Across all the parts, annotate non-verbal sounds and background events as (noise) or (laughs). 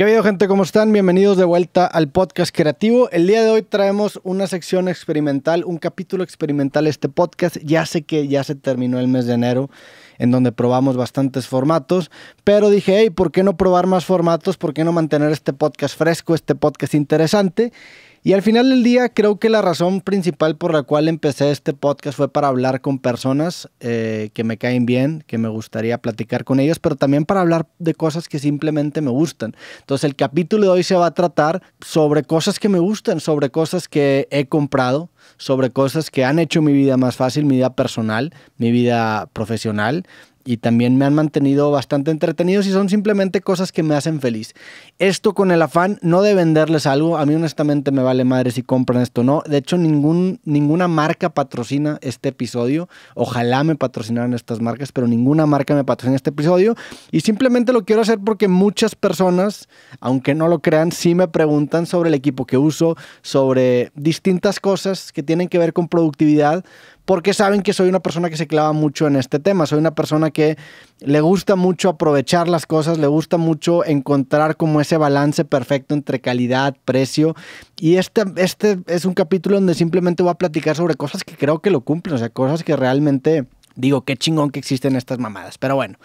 ¿Qué video, gente? ¿Cómo están? Bienvenidos de vuelta al podcast creativo. El día de hoy traemos una sección experimental, un capítulo experimental este podcast. Ya sé que ya se terminó el mes de enero, en donde probamos bastantes formatos, pero dije, hey, ¿por qué no probar más formatos? ¿Por qué no mantener este podcast fresco, este podcast interesante? Y al final del día creo que la razón principal por la cual empecé este podcast fue para hablar con personas eh, que me caen bien, que me gustaría platicar con ellos, pero también para hablar de cosas que simplemente me gustan. Entonces el capítulo de hoy se va a tratar sobre cosas que me gustan, sobre cosas que he comprado, sobre cosas que han hecho mi vida más fácil, mi vida personal, mi vida profesional, y también me han mantenido bastante entretenidos y son simplemente cosas que me hacen feliz. Esto con el afán no de venderles algo, a mí honestamente me vale madre si compran esto o no. De hecho, ningún, ninguna marca patrocina este episodio. Ojalá me patrocinaran estas marcas, pero ninguna marca me patrocina este episodio. Y simplemente lo quiero hacer porque muchas personas, aunque no lo crean, sí me preguntan sobre el equipo que uso, sobre distintas cosas que tienen que ver con productividad porque saben que soy una persona que se clava mucho en este tema, soy una persona que le gusta mucho aprovechar las cosas, le gusta mucho encontrar como ese balance perfecto entre calidad, precio, y este, este es un capítulo donde simplemente voy a platicar sobre cosas que creo que lo cumplen, o sea, cosas que realmente... Digo, qué chingón que existen estas mamadas. Pero bueno,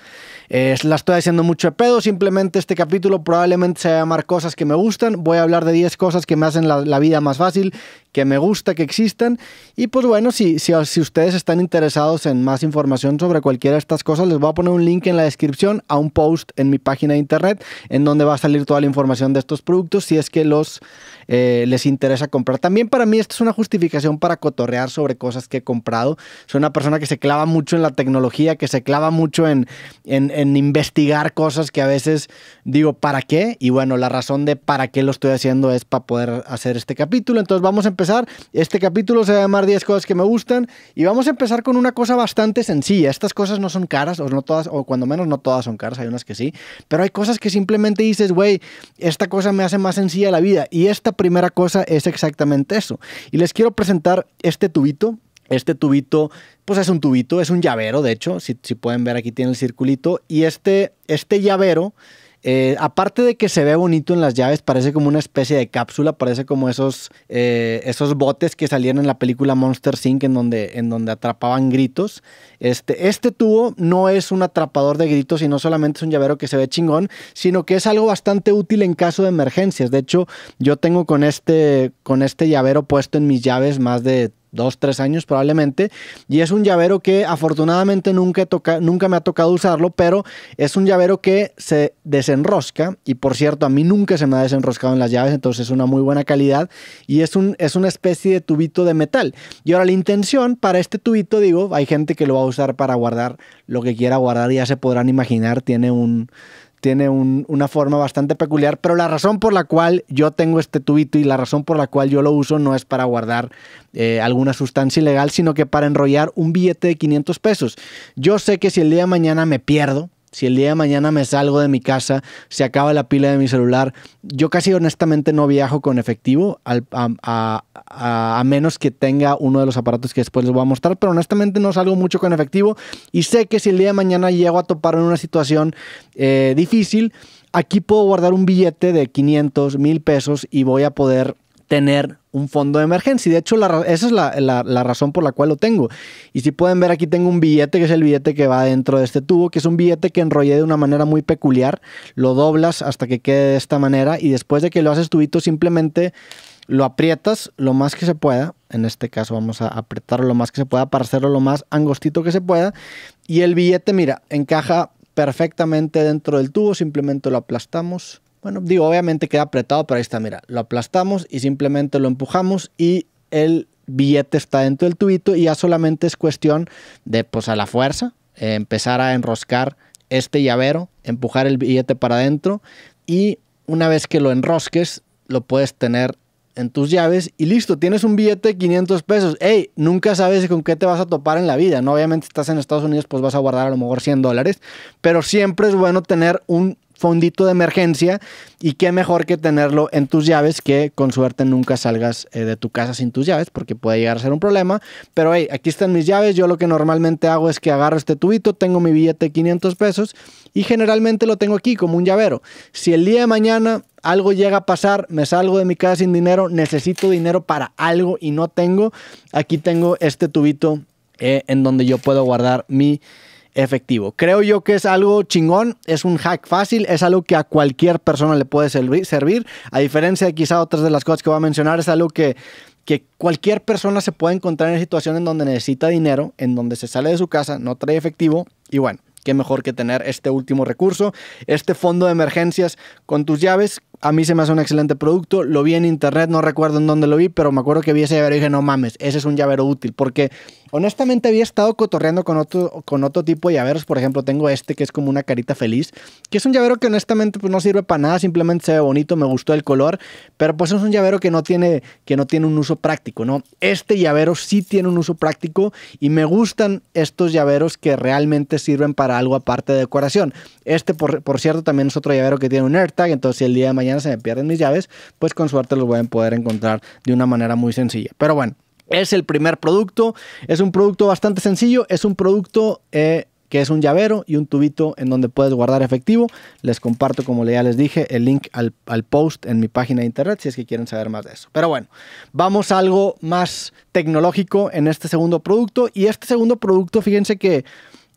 la estoy haciendo mucho de pedo. Simplemente este capítulo probablemente se va a llamar cosas que me gustan. Voy a hablar de 10 cosas que me hacen la vida más fácil que me gusta que existan. Y pues bueno, si, si, ustedes están interesados en más información sobre cualquiera de estas cosas, les voy a poner un link en la descripción a un post en mi página de internet en donde va a salir toda la información de estos productos si es que los eh, les interesa comprar. También para mí esto es una justificación para cotorrear sobre cosas que he comprado. Soy una persona que se clava mucho en la tecnología, que se clava mucho en, en, en investigar cosas que a veces digo, ¿para qué? Y bueno, la razón de para qué lo estoy haciendo es para poder hacer este capítulo. Entonces vamos a empezar este capítulo se va a llamar 10 cosas que me gustan y vamos a empezar con una cosa bastante sencilla. Estas cosas no son caras, o no todas, o cuando menos no todas son caras, hay unas que sí, pero hay cosas que simplemente dices, güey, esta cosa me hace más sencilla la vida y esta primera cosa es exactamente eso. Y les quiero presentar este tubito. Este tubito, pues es un tubito, es un llavero, de hecho, si, si pueden ver aquí tiene el circulito, y este, este llavero eh, aparte de que se ve bonito en las llaves, parece como una especie de cápsula, parece como esos, eh, esos botes que salieron en la película Monster Inc. en donde, en donde atrapaban gritos. Este, este tubo no es un atrapador de gritos y no solamente es un llavero que se ve chingón, sino que es algo bastante útil en caso de emergencias. De hecho, yo tengo con este, con este llavero puesto en mis llaves más de dos, tres años probablemente. Y es un llavero que afortunadamente nunca, toca nunca me ha tocado usarlo, pero es un llavero que se desenrosca. Y por cierto, a mí nunca se me ha desenroscado en las llaves, entonces es una muy buena calidad. Y es, un, es una especie de tubito de metal. Y ahora la intención para este tubito, digo, hay gente que lo va para guardar lo que quiera guardar, ya se podrán imaginar, tiene un, tiene una forma bastante peculiar, pero la razón por la cual yo tengo este tubito y la razón por la cual yo lo uso no es para guardar eh, alguna sustancia ilegal, sino que para enrollar un billete de 500 pesos. Yo sé que si el día de mañana me pierdo, si el día de mañana me salgo de mi casa, se acaba la pila de mi celular, yo casi honestamente no viajo con efectivo, a, menos que tenga uno de los aparatos que después les voy a mostrar, pero honestamente no salgo mucho con efectivo y sé que si el día de mañana llego a topar en una situación eh, difícil, aquí puedo guardar un billete de 500, 1000 pesos y voy a poder tener un fondo de emergencia. Y de hecho, esa es la, razón por la cual lo tengo. Y si pueden ver, aquí tengo un billete, que es el billete que va dentro de este tubo, que es un billete que enrollé de una manera muy peculiar. Lo doblas hasta que quede de esta manera y después de que lo haces tubito, simplemente lo aprietas lo más que se pueda. En este caso vamos a apretarlo lo más que se pueda para hacerlo lo más angostito que se pueda. Y el billete, mira, encaja perfectamente dentro del tubo, simplemente lo aplastamos bueno, digo, obviamente queda apretado, pero ahí está, mira, lo aplastamos y simplemente lo empujamos y el billete está dentro del tubito y ya solamente es cuestión de, pues a la fuerza, empezar a enroscar este llavero, empujar el billete para adentro y una vez que lo enrosques, lo puedes tener en tus llaves y listo, tienes un billete de 500 pesos. Ey, nunca sabes con qué te vas a topar en la vida, ¿no? Obviamente estás en Estados Unidos, pues vas a guardar a lo mejor 100 dólares, pero siempre es bueno tener un fondito de emergencia y qué mejor que tenerlo en tus llaves que con suerte nunca salgas eh, de tu casa sin tus llaves porque puede llegar a ser un problema. Pero hey, aquí están mis llaves, yo lo que normalmente hago es que agarro este tubito, tengo mi billete de 500 pesos y generalmente lo tengo aquí como un llavero. Si el día de mañana algo llega a pasar, me salgo de mi casa sin dinero, necesito dinero para algo y no tengo, aquí tengo este tubito eh, en donde yo puedo guardar mi efectivo. Creo yo que es algo chingón, es un hack fácil, es algo que a cualquier persona le puede servir, a diferencia de quizá otras de las cosas que voy a mencionar, es algo que que cualquier persona se puede encontrar en situación en donde necesita dinero, en donde se sale de su casa, no trae efectivo y bueno, qué mejor que tener este último recurso, este fondo de emergencias con tus llaves. A mí se me hace un excelente producto, lo vi en internet, no recuerdo en dónde lo vi, pero me acuerdo que vi ese llavero y dije, no mames, ese es un llavero útil porque Honestamente había estado cotorreando con otro, con otro tipo de llaveros. Por ejemplo, tengo este que es como una carita feliz, que es un llavero que honestamente pues, no sirve para nada, simplemente se ve bonito, me gustó el color, pero pues es un llavero que no tiene, que no tiene un uso práctico, ¿no? Este llavero sí tiene un uso práctico y me gustan estos llaveros que realmente sirven para algo aparte de decoración. Este, por, por cierto, también es otro llavero que tiene un AirTag, entonces si el día de mañana se me pierden mis llaves, pues con suerte los voy a poder encontrar de una manera muy sencilla. Pero bueno, es el primer producto, es un producto bastante sencillo, es un producto eh, que es un llavero y un tubito en donde puedes guardar efectivo. Les comparto, como ya les dije, el link al, post en mi página de internet si es que quieren saber más de eso. Pero bueno, vamos a algo más tecnológico en este segundo producto. Y este segundo producto, fíjense que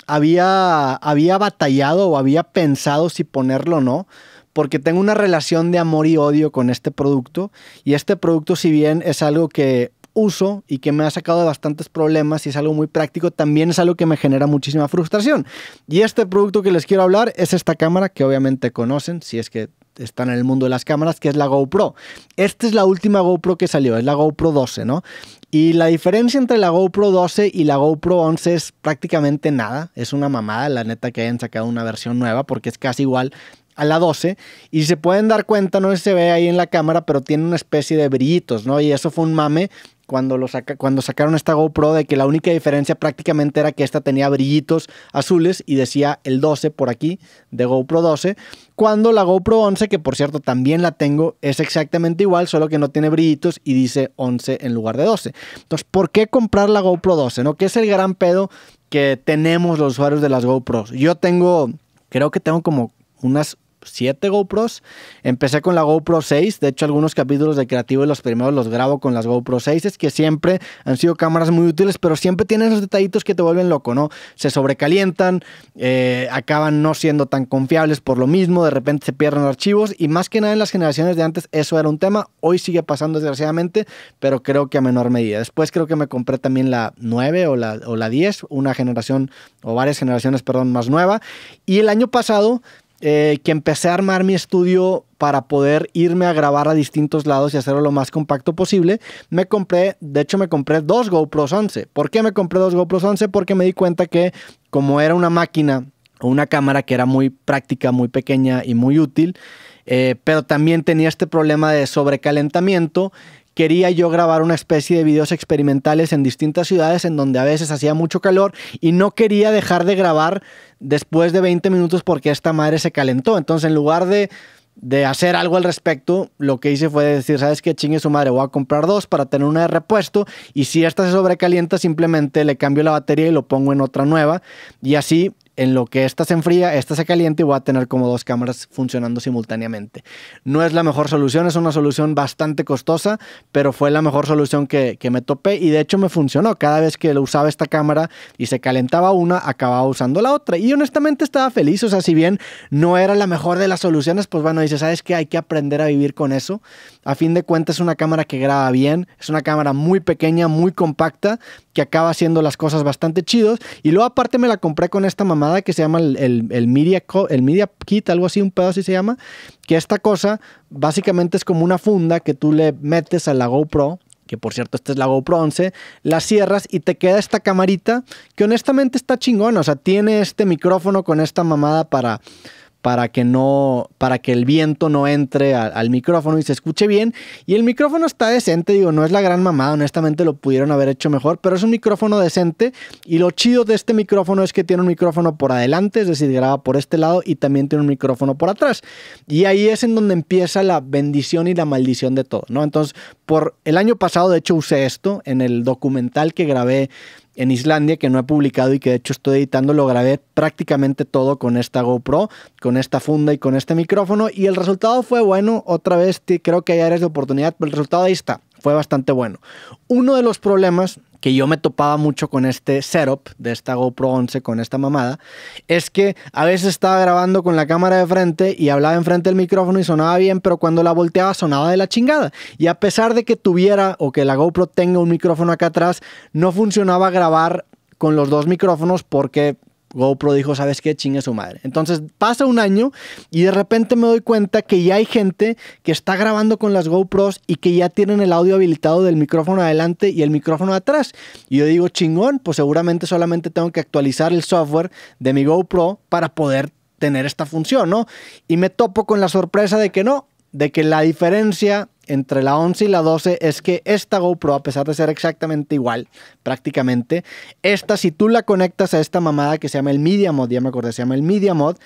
había, había batallado o había pensado si ponerlo o no porque tengo una relación de amor y odio con este producto. Y este producto, si bien es algo que uso y que me ha sacado de bastantes problemas y es algo muy práctico, también es algo que me genera muchísima frustración. Y este producto que les quiero hablar es esta cámara que obviamente conocen, si es que están en el mundo de las cámaras, que es la GoPro. Esta es la última GoPro que salió, es la GoPro 12, ¿no? Y la diferencia entre la GoPro 12 y la GoPro 11 es prácticamente nada. Es una mamada, la neta, que hayan sacado una versión nueva porque es casi igual a la 12 y se pueden dar cuenta, no se ve ahí en la cámara, pero tiene una especie de brillitos, ¿no? Y eso fue un mame cuando, saca, cuando sacaron esta GoPro de que la única diferencia prácticamente era que esta tenía brillitos azules y decía el 12 por aquí de GoPro 12, cuando la GoPro 11, que por cierto también la tengo, es exactamente igual, solo que no tiene brillitos y dice 11 en lugar de 12. Entonces, ¿por qué comprar la GoPro 12? ¿No? es el gran pedo que tenemos los usuarios de las GoPros. Yo tengo, creo que tengo como unas 7 GoPros. Empecé con la GoPro 6. De hecho, algunos capítulos de Creativo y los primeros los grabo con las GoPro 6, es que siempre han sido cámaras muy útiles, pero siempre tienen esos detallitos que te vuelven loco, ¿no? Se sobrecalientan, eh, acaban no siendo tan confiables por lo mismo, de repente se pierden los archivos y más que nada en las generaciones de antes eso era un tema. Hoy sigue pasando desgraciadamente, pero creo que a menor medida. Después creo que me compré también la 9 o la, o la 10, una generación o varias generaciones, perdón, más nueva. Y el año pasado eh, que empecé a armar mi estudio para poder irme a grabar a distintos lados y hacerlo lo más compacto posible, me compré, de hecho me compré dos GoPros 11. ¿Por qué me compré dos GoPros 11? Porque me di cuenta que como era una máquina o una cámara que era muy práctica, muy pequeña y muy útil, eh, pero también tenía este problema de sobrecalentamiento quería yo grabar una especie de videos experimentales en distintas ciudades en donde a veces hacía mucho calor y no quería dejar de grabar después de 20 minutos porque esta madre se calentó. Entonces, en lugar de, de hacer algo al respecto, lo que hice fue decir, ¿sabes qué? Chingue su madre, voy a comprar dos para tener una de repuesto y si esta se sobrecalienta, simplemente le cambio la batería y lo pongo en otra nueva. Y así en lo que esta se enfría, esta se calienta y voy a tener como dos cámaras funcionando simultáneamente. No es la mejor solución, es una solución bastante costosa, pero fue la mejor solución que, me topé y de hecho me funcionó. Cada vez que usaba esta cámara y se calentaba una, acababa usando la otra. Y honestamente estaba feliz, o sea, si bien no era la mejor de las soluciones, pues bueno, dice, ¿sabes qué? Hay que aprender a vivir con eso. A fin de cuentas es una cámara que graba bien, es una cámara muy pequeña, muy compacta, que acaba haciendo las cosas bastante chidos. Y luego aparte me la compré con esta mamá que se llama el, el, media, el media Kit, algo así, un pedo así se llama, que esta cosa básicamente es como una funda que tú le metes a la GoPro que por cierto esta es la GoPro 11, la cierras y te queda esta camarita que honestamente está chingona, o sea, tiene este micrófono con esta mamada para, para que no, para que el viento no entre al micrófono y se escuche bien. Y el micrófono está decente, digo, no es la gran mamada, honestamente lo pudieron haber hecho mejor, pero es un micrófono decente. Y lo chido de este micrófono es que tiene un micrófono por adelante, es decir, graba por este lado y también tiene un micrófono por atrás. Y ahí es en donde empieza la bendición y la maldición de todo, ¿no? Entonces, por el año pasado, de hecho, usé esto en el documental que grabé en Islandia que no he publicado y que de hecho estoy editando, lo grabé prácticamente todo con esta GoPro, con esta funda y con este micrófono y el resultado fue bueno, otra vez creo que hay áreas de oportunidad, pero el resultado ahí está, fue bastante bueno. Uno de los problemas que yo me topaba mucho con este setup de esta GoPro 11, con esta mamada, es que a veces estaba grabando con la cámara de frente y hablaba enfrente del micrófono y sonaba bien, pero cuando la volteaba sonaba de la chingada. Y a pesar de que tuviera o que la GoPro tenga un micrófono acá atrás, no funcionaba grabar con los dos micrófonos porque GoPro dijo, ¿sabes qué? Chingue su madre. Entonces pasa un año y de repente me doy cuenta que ya hay gente que está grabando con las GoPros y que ya tienen el audio habilitado del micrófono adelante y el micrófono atrás. Y yo digo, chingón, pues seguramente solamente tengo que actualizar el software de mi GoPro para poder tener esta función, ¿no? Y me topo con la sorpresa de que no, de que la diferencia entre la 11 y la 12 es que esta GoPro, a pesar de ser exactamente igual, prácticamente, esta si tú la conectas a esta mamada que se llama el Media Mod, ya me acordé, se llama el Media Mod,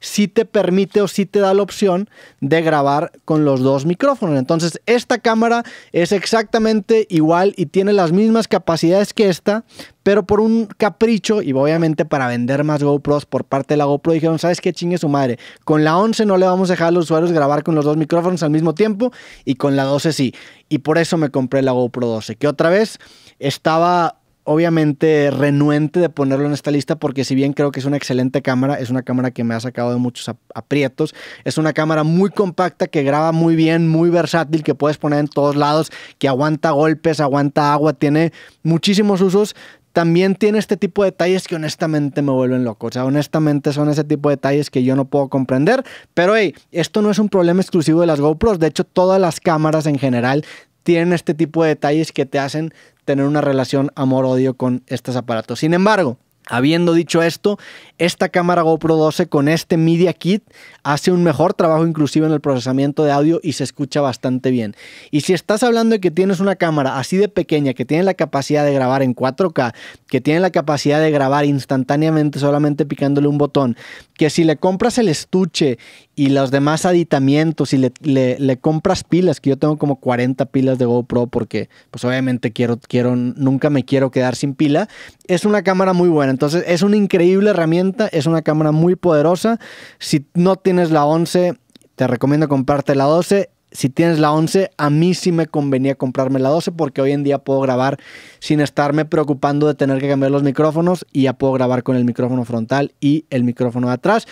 si te permite o si te da la opción de grabar con los dos micrófonos. Entonces, esta cámara es exactamente igual y tiene las mismas capacidades que esta, pero por un capricho y obviamente para vender más GoPros por parte de la GoPro dijeron, ¿sabes qué chingue su madre? Con la 11 no le vamos a dejar a los usuarios grabar con los dos micrófonos al mismo tiempo y con la 12 sí. Y por eso me compré la GoPro 12, que otra vez estaba obviamente renuente de ponerlo en esta lista porque si bien creo que es una excelente cámara, es una cámara que me ha sacado de muchos aprietos, es una cámara muy compacta que graba muy bien, muy versátil, que puedes poner en todos lados, que aguanta golpes, aguanta agua, tiene muchísimos usos, también tiene este tipo de detalles que honestamente me vuelven loco. O sea, honestamente son ese tipo de detalles que yo no puedo comprender. Pero hey, esto no es un problema exclusivo de las GoPros. De hecho, todas las cámaras en general tienen este tipo de detalles que te hacen tener una relación amor-odio con estos aparatos. Sin embargo, habiendo dicho esto, esta cámara GoPro 12 con este Media Kit hace un mejor trabajo inclusive en el procesamiento de audio y se escucha bastante bien. Y si estás hablando de que tienes una cámara así de pequeña, que tiene la capacidad de grabar en 4K, que tiene la capacidad de grabar instantáneamente solamente picándole un botón, que si le compras el estuche y los demás aditamientos y le, le compras pilas, que yo tengo como 40 pilas de GoPro porque pues obviamente quiero, quiero, nunca me quiero quedar sin pila, es una cámara muy buena. Entonces es una increíble herramienta es una cámara muy poderosa. Si no tienes la 11, te recomiendo comprarte la 12 si tienes la 11, a mí sí me convenía comprarme la 12 porque hoy en día puedo grabar sin estarme preocupando de tener que cambiar los micrófonos y ya puedo grabar con el micrófono frontal y el micrófono de atrás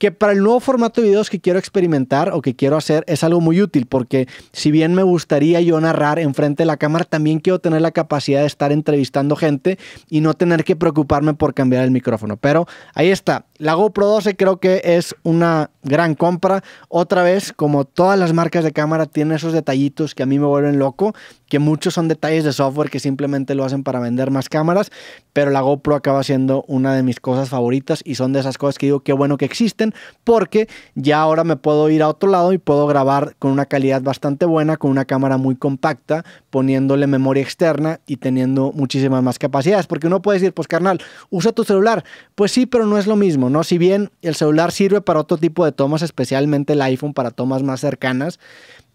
que para el nuevo formato de videos que quiero experimentar o que quiero hacer es algo muy útil, porque si bien me gustaría yo narrar enfrente de la cámara, también quiero tener la capacidad de estar entrevistando gente y no tener que preocuparme por cambiar el micrófono. Pero ahí está, la GoPro 12 creo que es una gran compra. Otra vez, como todas las marcas de cámara, tiene esos detallitos que a mí me vuelven loco, que muchos son detalles de software que simplemente lo hacen para vender más cámaras, pero la GoPro acaba siendo una de mis cosas favoritas y son de esas cosas que digo, qué bueno que existen, porque ya ahora me puedo ir a otro lado y puedo grabar con una calidad bastante buena, con una cámara muy compacta, poniéndole memoria externa y teniendo muchísimas más capacidades, porque uno puede decir, pues carnal, usa tu celular. Pues sí, pero no es lo mismo. ¿no? Si bien el celular sirve para otro tipo de tomas, especialmente el iPhone para tomas más cercanas,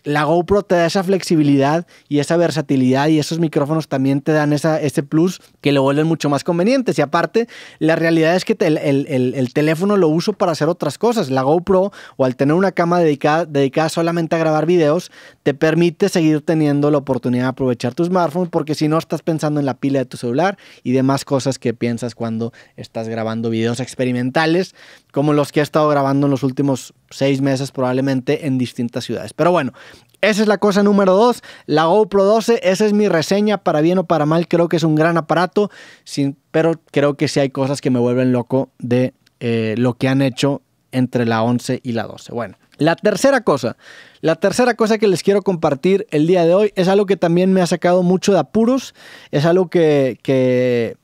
la GoPro te da esa flexibilidad y esa versatilidad y esos micrófonos también te dan esa, ese plus que lo vuelven mucho más convenientes. Y aparte, la realidad es que el, teléfono lo uso para hacer otras cosas. La GoPro o al tener una cama dedicada, dedicada solamente a grabar videos, te permite seguir teniendo la oportunidad de aprovechar tu smartphone porque si no estás pensando en la pila de tu celular y demás cosas que piensas cuando estás grabando videos experimentales como los que he estado grabando en los últimos seis meses probablemente en distintas ciudades. Pero bueno, esa es la cosa número dos, la GoPro 12, esa es mi reseña, para bien o para mal, creo que es un gran aparato, sin, pero creo que sí hay cosas que me vuelven loco de eh, lo que han hecho entre la 11 y la 12. Bueno, la tercera cosa, la tercera cosa que les quiero compartir el día de hoy es algo que también me ha sacado mucho de apuros, es algo que, que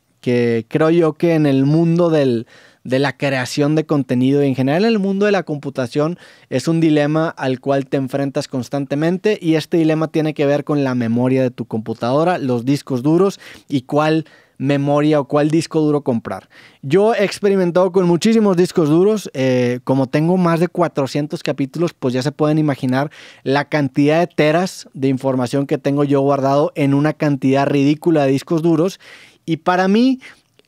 creo yo que en el mundo del de la creación de contenido y en general el mundo de la computación es un dilema al cual te enfrentas constantemente y este dilema tiene que ver con la memoria de tu computadora, los discos duros y cuál memoria o cuál disco duro comprar. Yo he experimentado con muchísimos discos duros, eh, como tengo más de 400 capítulos, pues ya se pueden imaginar la cantidad de teras de información que tengo yo guardado en una cantidad ridícula de discos duros y para mí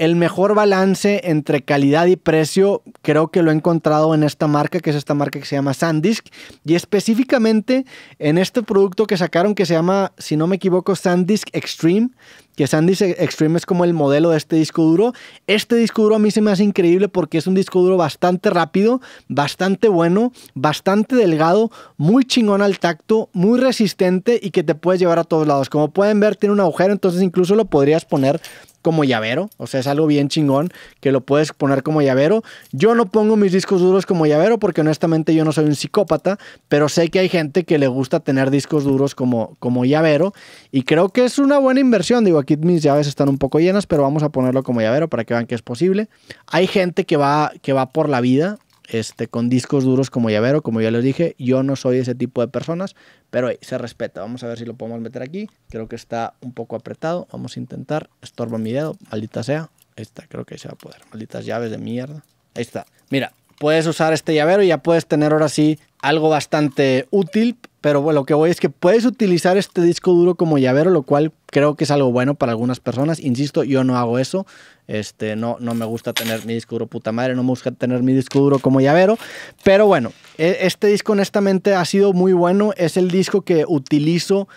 el mejor balance entre calidad y precio creo que lo he encontrado en esta marca, que es esta marca que se llama Sandisk, y específicamente en este producto que sacaron que se llama, si no me equivoco, Sandisk Extreme, que Sandisk Extreme es como el modelo de este disco duro. Este disco duro a mí se me hace increíble porque es un disco duro bastante rápido, bastante bueno, bastante delgado, muy chingón al tacto, muy resistente y que te puedes llevar a todos lados. Como pueden ver, tiene un agujero, entonces incluso lo podrías poner como llavero. O sea, es algo bien chingón que lo puedes poner como llavero. Yo no pongo mis discos duros como llavero porque honestamente yo no soy un psicópata, pero sé que hay gente que le gusta tener discos duros como, como llavero y creo que es una buena inversión. Digo, aquí mis llaves están un poco llenas, pero vamos a ponerlo como llavero para que vean que es posible. Hay gente que va, que va por la vida este, con discos duros como llavero, como ya les dije, yo no soy ese tipo de personas, pero se respeta. Vamos a ver si lo podemos meter aquí. Creo que está un poco apretado. Vamos a intentar. estorbo mi dedo, maldita sea. Ahí está, creo que ahí se va a poder. Malditas llaves de mierda. Ahí está. Mira, puedes usar este llavero y ya puedes tener ahora sí algo bastante útil pero bueno, lo que voy es que puedes utilizar este disco duro como llavero, lo cual creo que es algo bueno para algunas personas. Insisto, yo no hago eso. Este, no, no me gusta tener mi disco duro puta madre, no me gusta tener mi disco duro como llavero. Pero bueno, e, este disco honestamente ha sido muy bueno. Es el disco que utilizo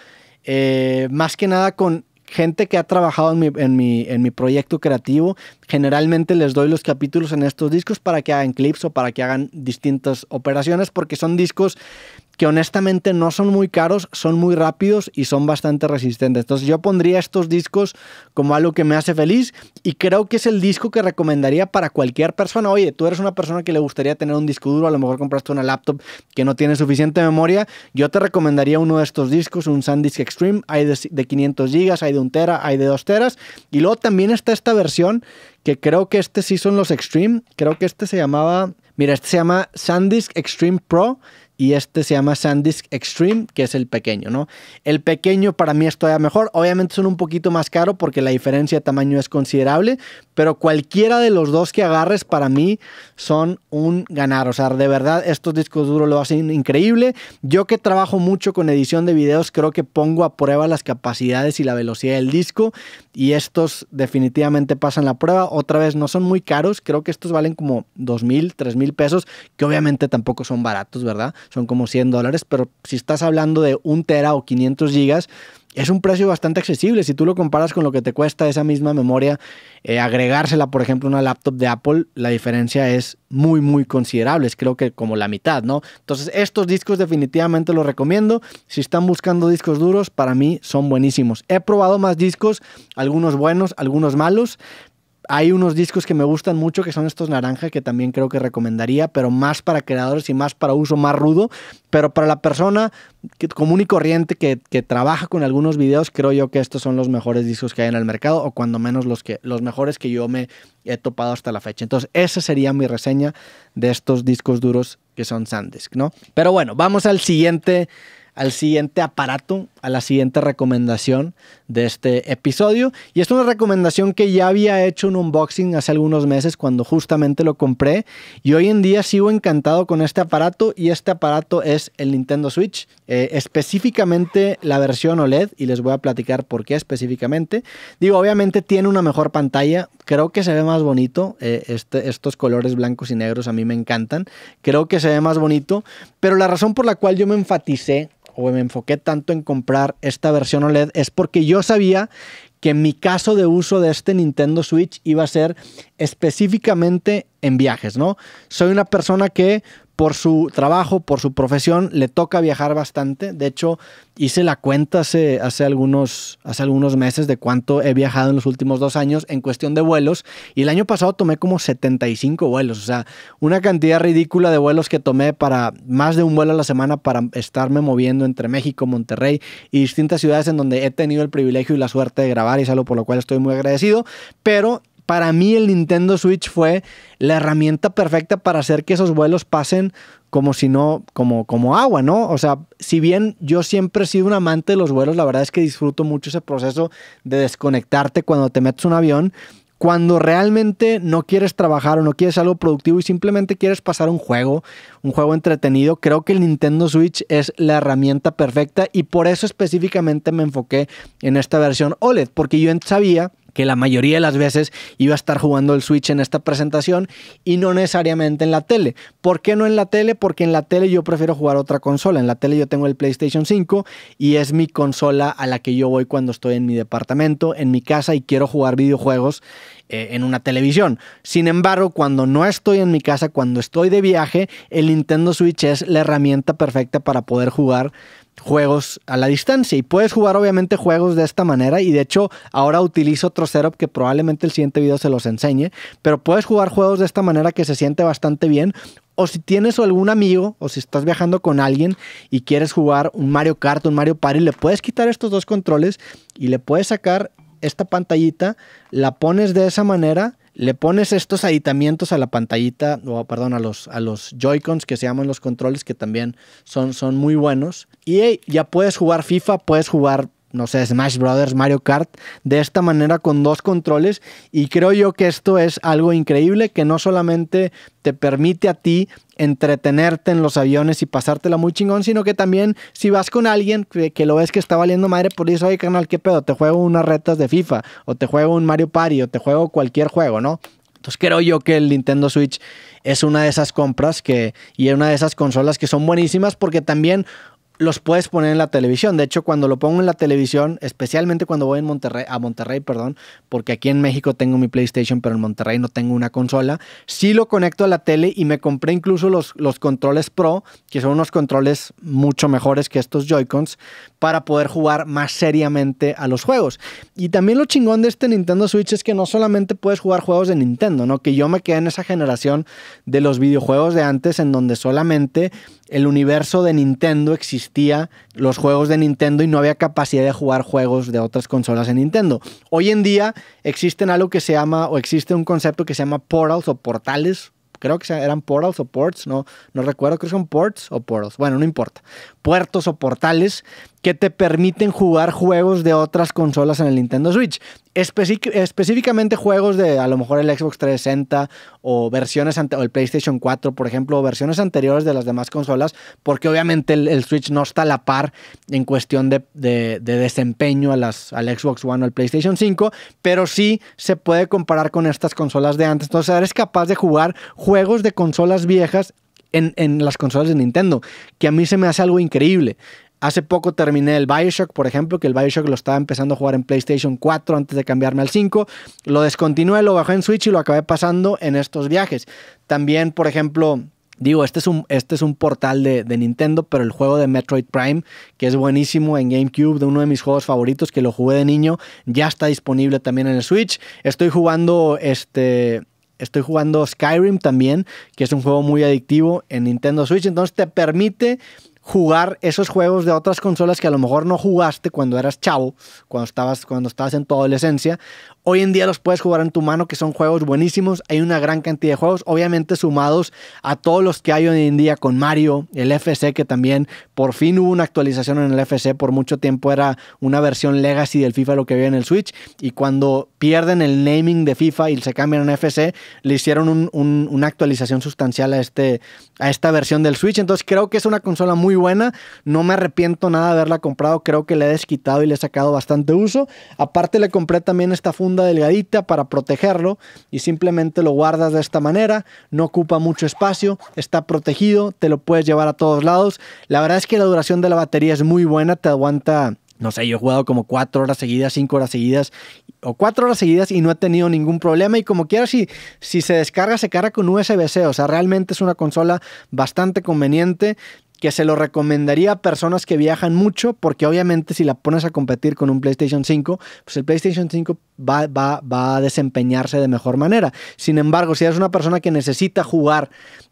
eh, más que nada con gente que ha trabajado en mi, en, mi, en mi, proyecto creativo, generalmente les doy los capítulos en estos discos para que hagan clips o para que hagan distintas operaciones, porque son discos que honestamente no son muy caros, son muy rápidos y son bastante resistentes. Entonces yo pondría estos discos como algo que me hace feliz y creo que es el disco que recomendaría para cualquier persona. Oye, tú eres una persona que le gustaría tener un disco duro, a lo mejor compraste una laptop que no tiene suficiente memoria, yo te recomendaría uno de estos discos, un SanDisk Extreme, hay de, 500 GB, hay de un tera, hay de dos teras. Y luego también está esta versión que creo que este sí son los Extreme. Creo que este se llamaba, mira, este se llama SanDisk Extreme Pro y este se llama SanDisk Extreme, que es el pequeño, ¿no? El pequeño para mí es todavía mejor, obviamente son un poquito más caro porque la diferencia de tamaño es considerable, pero cualquiera de los dos que agarres para mí son un ganar, o sea, de verdad estos discos duros lo hacen increíble. Yo que trabajo mucho con edición de videos, creo que pongo a prueba las capacidades y la velocidad del disco y estos definitivamente pasan la prueba. Otra vez no son muy caros, creo que estos valen como $2,000, mil, mil pesos, que obviamente tampoco son baratos, ¿verdad? son como 100 dólares, pero si estás hablando de un tera o 500 gigas, es un precio bastante accesible. Si tú lo comparas con lo que te cuesta esa misma memoria, eh, agregársela, por ejemplo, a una laptop de Apple, la diferencia es muy, muy considerable. Es creo que como la mitad, ¿no? Entonces, estos discos definitivamente los recomiendo. Si están buscando discos duros, para mí son buenísimos. He probado más discos, algunos buenos, algunos malos, hay unos discos que me gustan mucho, que son estos naranja, que también creo que recomendaría, pero más para creadores y más para uso más rudo. Pero para la persona común y corriente que, que, trabaja con algunos videos, creo yo que estos son los mejores discos que hay en el mercado, o cuando menos los, que, los mejores que yo me he topado hasta la fecha. Entonces, esa sería mi reseña de estos discos duros que son Sandisk, ¿no? Pero bueno, vamos al siguiente al siguiente aparato, a la siguiente recomendación de este episodio. Y es una recomendación que ya había hecho un unboxing hace algunos meses cuando justamente lo compré. Y hoy en día sigo encantado con este aparato y este aparato es el Nintendo Switch, eh, específicamente la versión OLED y les voy a platicar por qué específicamente. Digo, obviamente tiene una mejor pantalla, creo que se ve más bonito, eh, este, estos colores blancos y negros a mí me encantan, creo que se ve más bonito, pero la razón por la cual yo me enfaticé o me enfoqué tanto en comprar esta versión OLED es porque yo sabía que mi caso de uso de este Nintendo Switch iba a ser específicamente en viajes, ¿no? Soy una persona que por su trabajo, por su profesión, le toca viajar bastante. De hecho, hice la cuenta hace, hace, algunos, hace algunos meses de cuánto he viajado en los últimos dos años en cuestión de vuelos. Y el año pasado tomé como 75 vuelos. O sea, una cantidad ridícula de vuelos que tomé para más de un vuelo a la semana para estarme moviendo entre México, Monterrey y distintas ciudades en donde he tenido el privilegio y la suerte de grabar y es algo por lo cual estoy muy agradecido. Pero para mí el Nintendo Switch fue la herramienta perfecta para hacer que esos vuelos pasen como si no, como, como agua, ¿no? O sea, si bien yo siempre he sido un amante de los vuelos, la verdad es que disfruto mucho ese proceso de desconectarte cuando te metes un avión. Cuando realmente no quieres trabajar o no quieres algo productivo y simplemente quieres pasar un juego, un juego entretenido, creo que el Nintendo Switch es la herramienta perfecta y por eso específicamente me enfoqué en esta versión OLED, porque yo sabía que la mayoría de las veces iba a estar jugando el Switch en esta presentación y no necesariamente en la tele. ¿Por qué no en la tele? Porque en la tele yo prefiero jugar otra consola. En la tele yo tengo el PlayStation 5 y es mi consola a la que yo voy cuando estoy en mi departamento, en mi casa y quiero jugar videojuegos eh, en una televisión. Sin embargo, cuando no estoy en mi casa, cuando estoy de viaje, el Nintendo Switch es la herramienta perfecta para poder jugar juegos a la distancia. Y puedes jugar obviamente juegos de esta manera. Y de hecho ahora utilizo otro setup que probablemente el siguiente video se los enseñe. Pero puedes jugar juegos de esta manera que se siente bastante bien. O si tienes algún amigo o si estás viajando con alguien y quieres jugar un Mario Kart, un Mario Party, le puedes quitar estos dos controles y le puedes sacar esta pantallita, la pones de esa manera le pones estos aditamientos a la pantallita, o perdón, a los, a los joy que se llaman los controles, que también son, son muy buenos. Y ya puedes jugar FIFA, puedes jugar no sé, Smash Brothers, Mario Kart, de esta manera con dos controles. Y creo yo que esto es algo increíble que no solamente te permite a ti entretenerte en los aviones y pasártela muy chingón, sino que también si vas con alguien que, lo ves que está valiendo madre, por eso, oye, canal, ¿qué pedo? Te juego unas retas de FIFA, o te juego un Mario Party, o te juego cualquier juego, ¿no? Entonces creo yo que el Nintendo Switch es una de esas compras que, y es una de esas consolas que son buenísimas porque también los puedes poner en la televisión. De hecho, cuando lo pongo en la televisión, especialmente cuando voy en Monterrey, a Monterrey, perdón, porque aquí en México tengo mi PlayStation, pero en Monterrey no tengo una consola, sí lo conecto a la tele y me compré incluso los, los controles Pro, que son unos controles mucho mejores que estos Joy-Cons, para poder jugar más seriamente a los juegos. Y también lo chingón de este Nintendo Switch es que no solamente puedes jugar juegos de Nintendo, ¿no? Que yo me quedé en esa generación de los videojuegos de antes en donde solamente el universo de Nintendo existía, los juegos de Nintendo y no había capacidad de jugar juegos de otras consolas en Nintendo. Hoy en día existen algo que se llama o existe un concepto que se llama portals o portales, creo que eran portals o ports, no, no recuerdo, creo que son ports o portals, bueno, no importa puertos o portales que te permiten jugar juegos de otras consolas en el Nintendo Switch. específicamente juegos de a lo mejor el Xbox 360 o versiones o el PlayStation 4, por ejemplo, o versiones anteriores de las demás consolas, porque obviamente el, Switch no está a la par en cuestión de, desempeño a las, al Xbox One o al PlayStation 5, pero sí se puede comparar con estas consolas de antes. Entonces eres capaz de jugar juegos de consolas viejas en, las consolas de Nintendo, que a mí se me hace algo increíble. Hace poco terminé el Bioshock, por ejemplo, que el Bioshock lo estaba empezando a jugar en PlayStation 4 antes de cambiarme al 5. Lo descontinué, lo bajé en Switch y lo acabé pasando en estos viajes. También, por ejemplo, digo, este es un, este es un portal de, de Nintendo, pero el juego de Metroid Prime, que es buenísimo en GameCube, de uno de mis juegos favoritos, que lo jugué de niño, ya está disponible también en el Switch. Estoy jugando este Estoy jugando Skyrim también, que es un juego muy adictivo en Nintendo Switch. Entonces te permite jugar esos juegos de otras consolas que a lo mejor no jugaste cuando eras chavo, cuando estabas, cuando en tu adolescencia, Hoy en día los puedes jugar en tu mano, que son juegos buenísimos. Hay una gran cantidad de juegos, obviamente sumados a todos los que hay hoy en día con Mario, el FC, que también por fin hubo una actualización en el FC. Por mucho tiempo era una versión legacy del FIFA lo que había en el Switch. Y cuando pierden el naming de FIFA y se cambian a FC, le hicieron una actualización sustancial a, este, a esta versión del Switch. Entonces creo que es una consola muy buena. No me arrepiento nada de haberla comprado. Creo que le he desquitado y le he sacado bastante uso. Aparte le compré también esta funda delgadita para protegerlo y simplemente lo guardas de esta manera, no ocupa mucho espacio, está protegido, te lo puedes llevar a todos lados. La verdad es que la duración de la batería es muy buena, te aguanta no sé, yo he jugado como cuatro horas seguidas, cinco horas seguidas, o cuatro horas seguidas y no he tenido ningún problema. Y como quiera, si, si se descarga, se carga con USB-C. O sea, realmente es una consola bastante conveniente que se lo recomendaría a personas que viajan mucho, porque obviamente si la pones a competir con un PlayStation 5, pues el PlayStation 5 va, va, va a desempeñarse de mejor manera. Sin embargo, si eres una persona que necesita jugar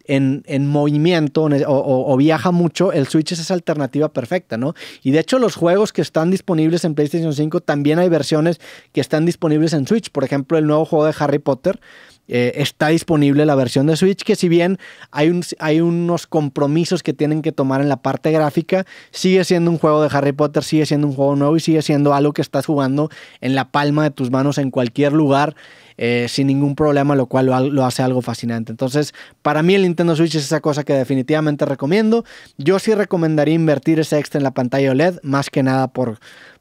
en, en movimiento o, o, viaja mucho, el Switch es esa alternativa perfecta, ¿no? Y de hecho los juegos que están disponibles en PlayStation 5, también hay versiones que están disponibles en Switch. Por ejemplo, el nuevo juego de Harry Potter eh, está disponible la versión de Switch, que si bien hay, hay unos compromisos que tienen que tomar en la parte gráfica, sigue siendo un juego de Harry Potter, sigue siendo un juego nuevo y sigue siendo algo que estás jugando en la palma de tus manos en cualquier lugar eh, sin ningún problema, lo cual lo, lo, hace algo fascinante. Entonces, para mí el Nintendo Switch es esa cosa que definitivamente recomiendo. Yo sí recomendaría invertir ese extra en la pantalla OLED, más que nada por,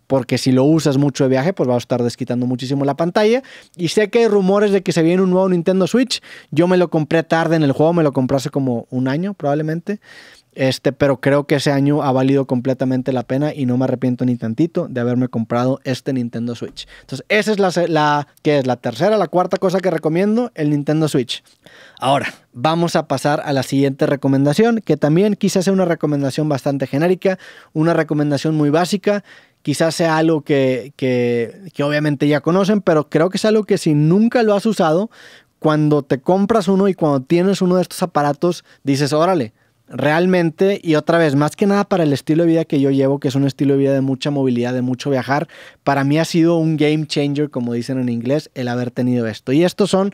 porque si lo usas mucho de viaje, pues vas a estar desquitando muchísimo la pantalla. Y sé que hay rumores de que se viene un nuevo Nintendo Switch. Yo me lo compré tarde en el juego, me lo compré hace como un año probablemente. Este, pero creo que ese año ha valido completamente la pena y no me arrepiento ni tantito de haberme comprado este Nintendo Switch. Entonces, esa es la, es la tercera, la cuarta cosa que recomiendo, el Nintendo Switch. Ahora, vamos a pasar a la siguiente recomendación, que también quizás sea una recomendación bastante genérica, una recomendación muy básica quizás sea algo que, obviamente ya conocen, pero creo que es algo que si nunca lo has usado, cuando te compras uno y cuando tienes uno de estos aparatos, dices, órale, realmente, y otra vez, más que nada para el estilo de vida que yo llevo, que es un estilo de vida de mucha movilidad, de mucho viajar, para mí ha sido un game changer, como dicen en inglés, el haber tenido esto. Y estos son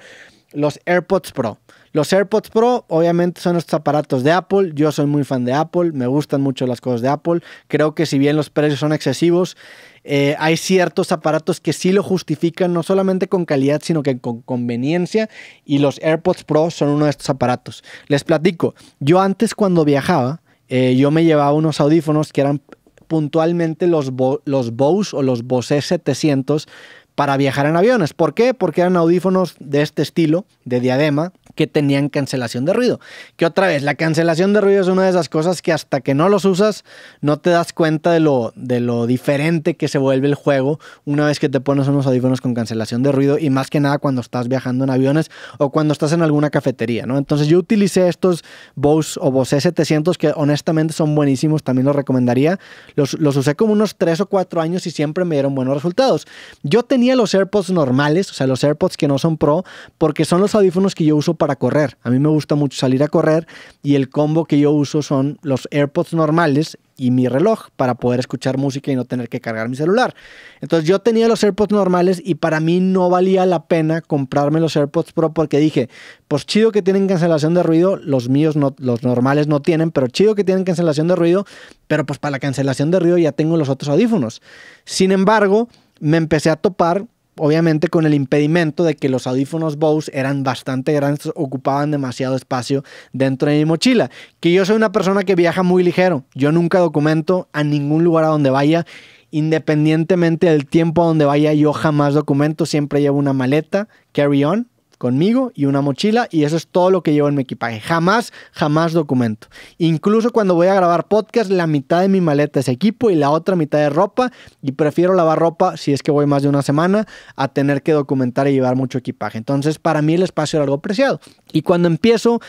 los AirPods Pro. Los AirPods Pro, obviamente, son estos aparatos de Apple. Yo soy muy fan de Apple, me gustan mucho las cosas de Apple. Creo que si bien los precios son excesivos, eh, hay ciertos aparatos que sí lo justifican, no solamente con calidad, sino que con conveniencia. Y los AirPods Pro son uno de estos aparatos. Les platico, yo antes cuando viajaba, eh, yo me llevaba unos audífonos que eran puntualmente los, los Bose o los Bose 700 para viajar en aviones. ¿Por qué? Porque eran audífonos de este estilo, de diadema, que tenían cancelación de ruido. Que otra vez, la cancelación de ruido es una de esas cosas que hasta que no los usas no te das cuenta de lo, de lo diferente que se vuelve el juego una vez que te pones unos audífonos con cancelación de ruido y más que nada cuando estás viajando en aviones o cuando estás en alguna cafetería, ¿no? Entonces yo utilicé estos Bose o Bose 700 que honestamente son buenísimos, también los recomendaría. Los, los usé como unos 3 o 4 años y siempre me dieron buenos resultados. Yo tenía los AirPods normales, o sea, los AirPods que no son Pro, porque son los audífonos que yo uso para correr. A mí me gusta mucho salir a correr y el combo que yo uso son los AirPods normales y mi reloj para poder escuchar música y no tener que cargar mi celular. Entonces yo tenía los AirPods normales y para mí no valía la pena comprarme los AirPods Pro porque dije, pues chido que tienen cancelación de ruido, los míos no, los normales no tienen, pero chido que tienen cancelación de ruido, pero pues para la cancelación de ruido ya tengo los otros audífonos. Sin embargo, me empecé a topar obviamente con el impedimento de que los audífonos Bose eran bastante grandes, ocupaban demasiado espacio dentro de mi mochila. Que yo soy una persona que viaja muy ligero, yo nunca documento a ningún lugar a donde vaya, independientemente del tiempo a donde vaya, yo jamás documento, siempre llevo una maleta, carry on, conmigo y una mochila y eso es todo lo que llevo en mi equipaje. Jamás, jamás documento. Incluso cuando voy a grabar podcast, la mitad de mi maleta es equipo y la otra mitad es ropa y prefiero lavar ropa si es que voy más de una semana a tener que documentar y llevar mucho equipaje. Entonces para mí el espacio era algo preciado. Y cuando empiezo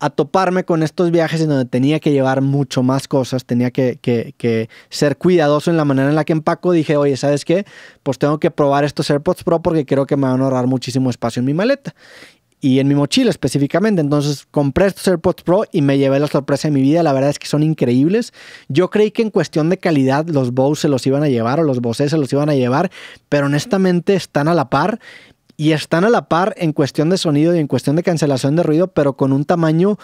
a toparme con estos viajes en donde tenía que llevar mucho más cosas, tenía que, ser cuidadoso en la manera en la que empaco, dije, oye, ¿sabes qué? Pues tengo que probar estos AirPods Pro porque creo que me van a ahorrar muchísimo espacio en mi maleta y en mi mochila específicamente. Entonces compré estos AirPods Pro y me llevé la sorpresa de mi vida. La verdad es que son increíbles. Yo creí que en cuestión de calidad los Bose se los iban a llevar o los Bose se los iban a llevar, pero honestamente están a la par y están a la par en cuestión de sonido y en cuestión de cancelación de ruido, pero con un tamaño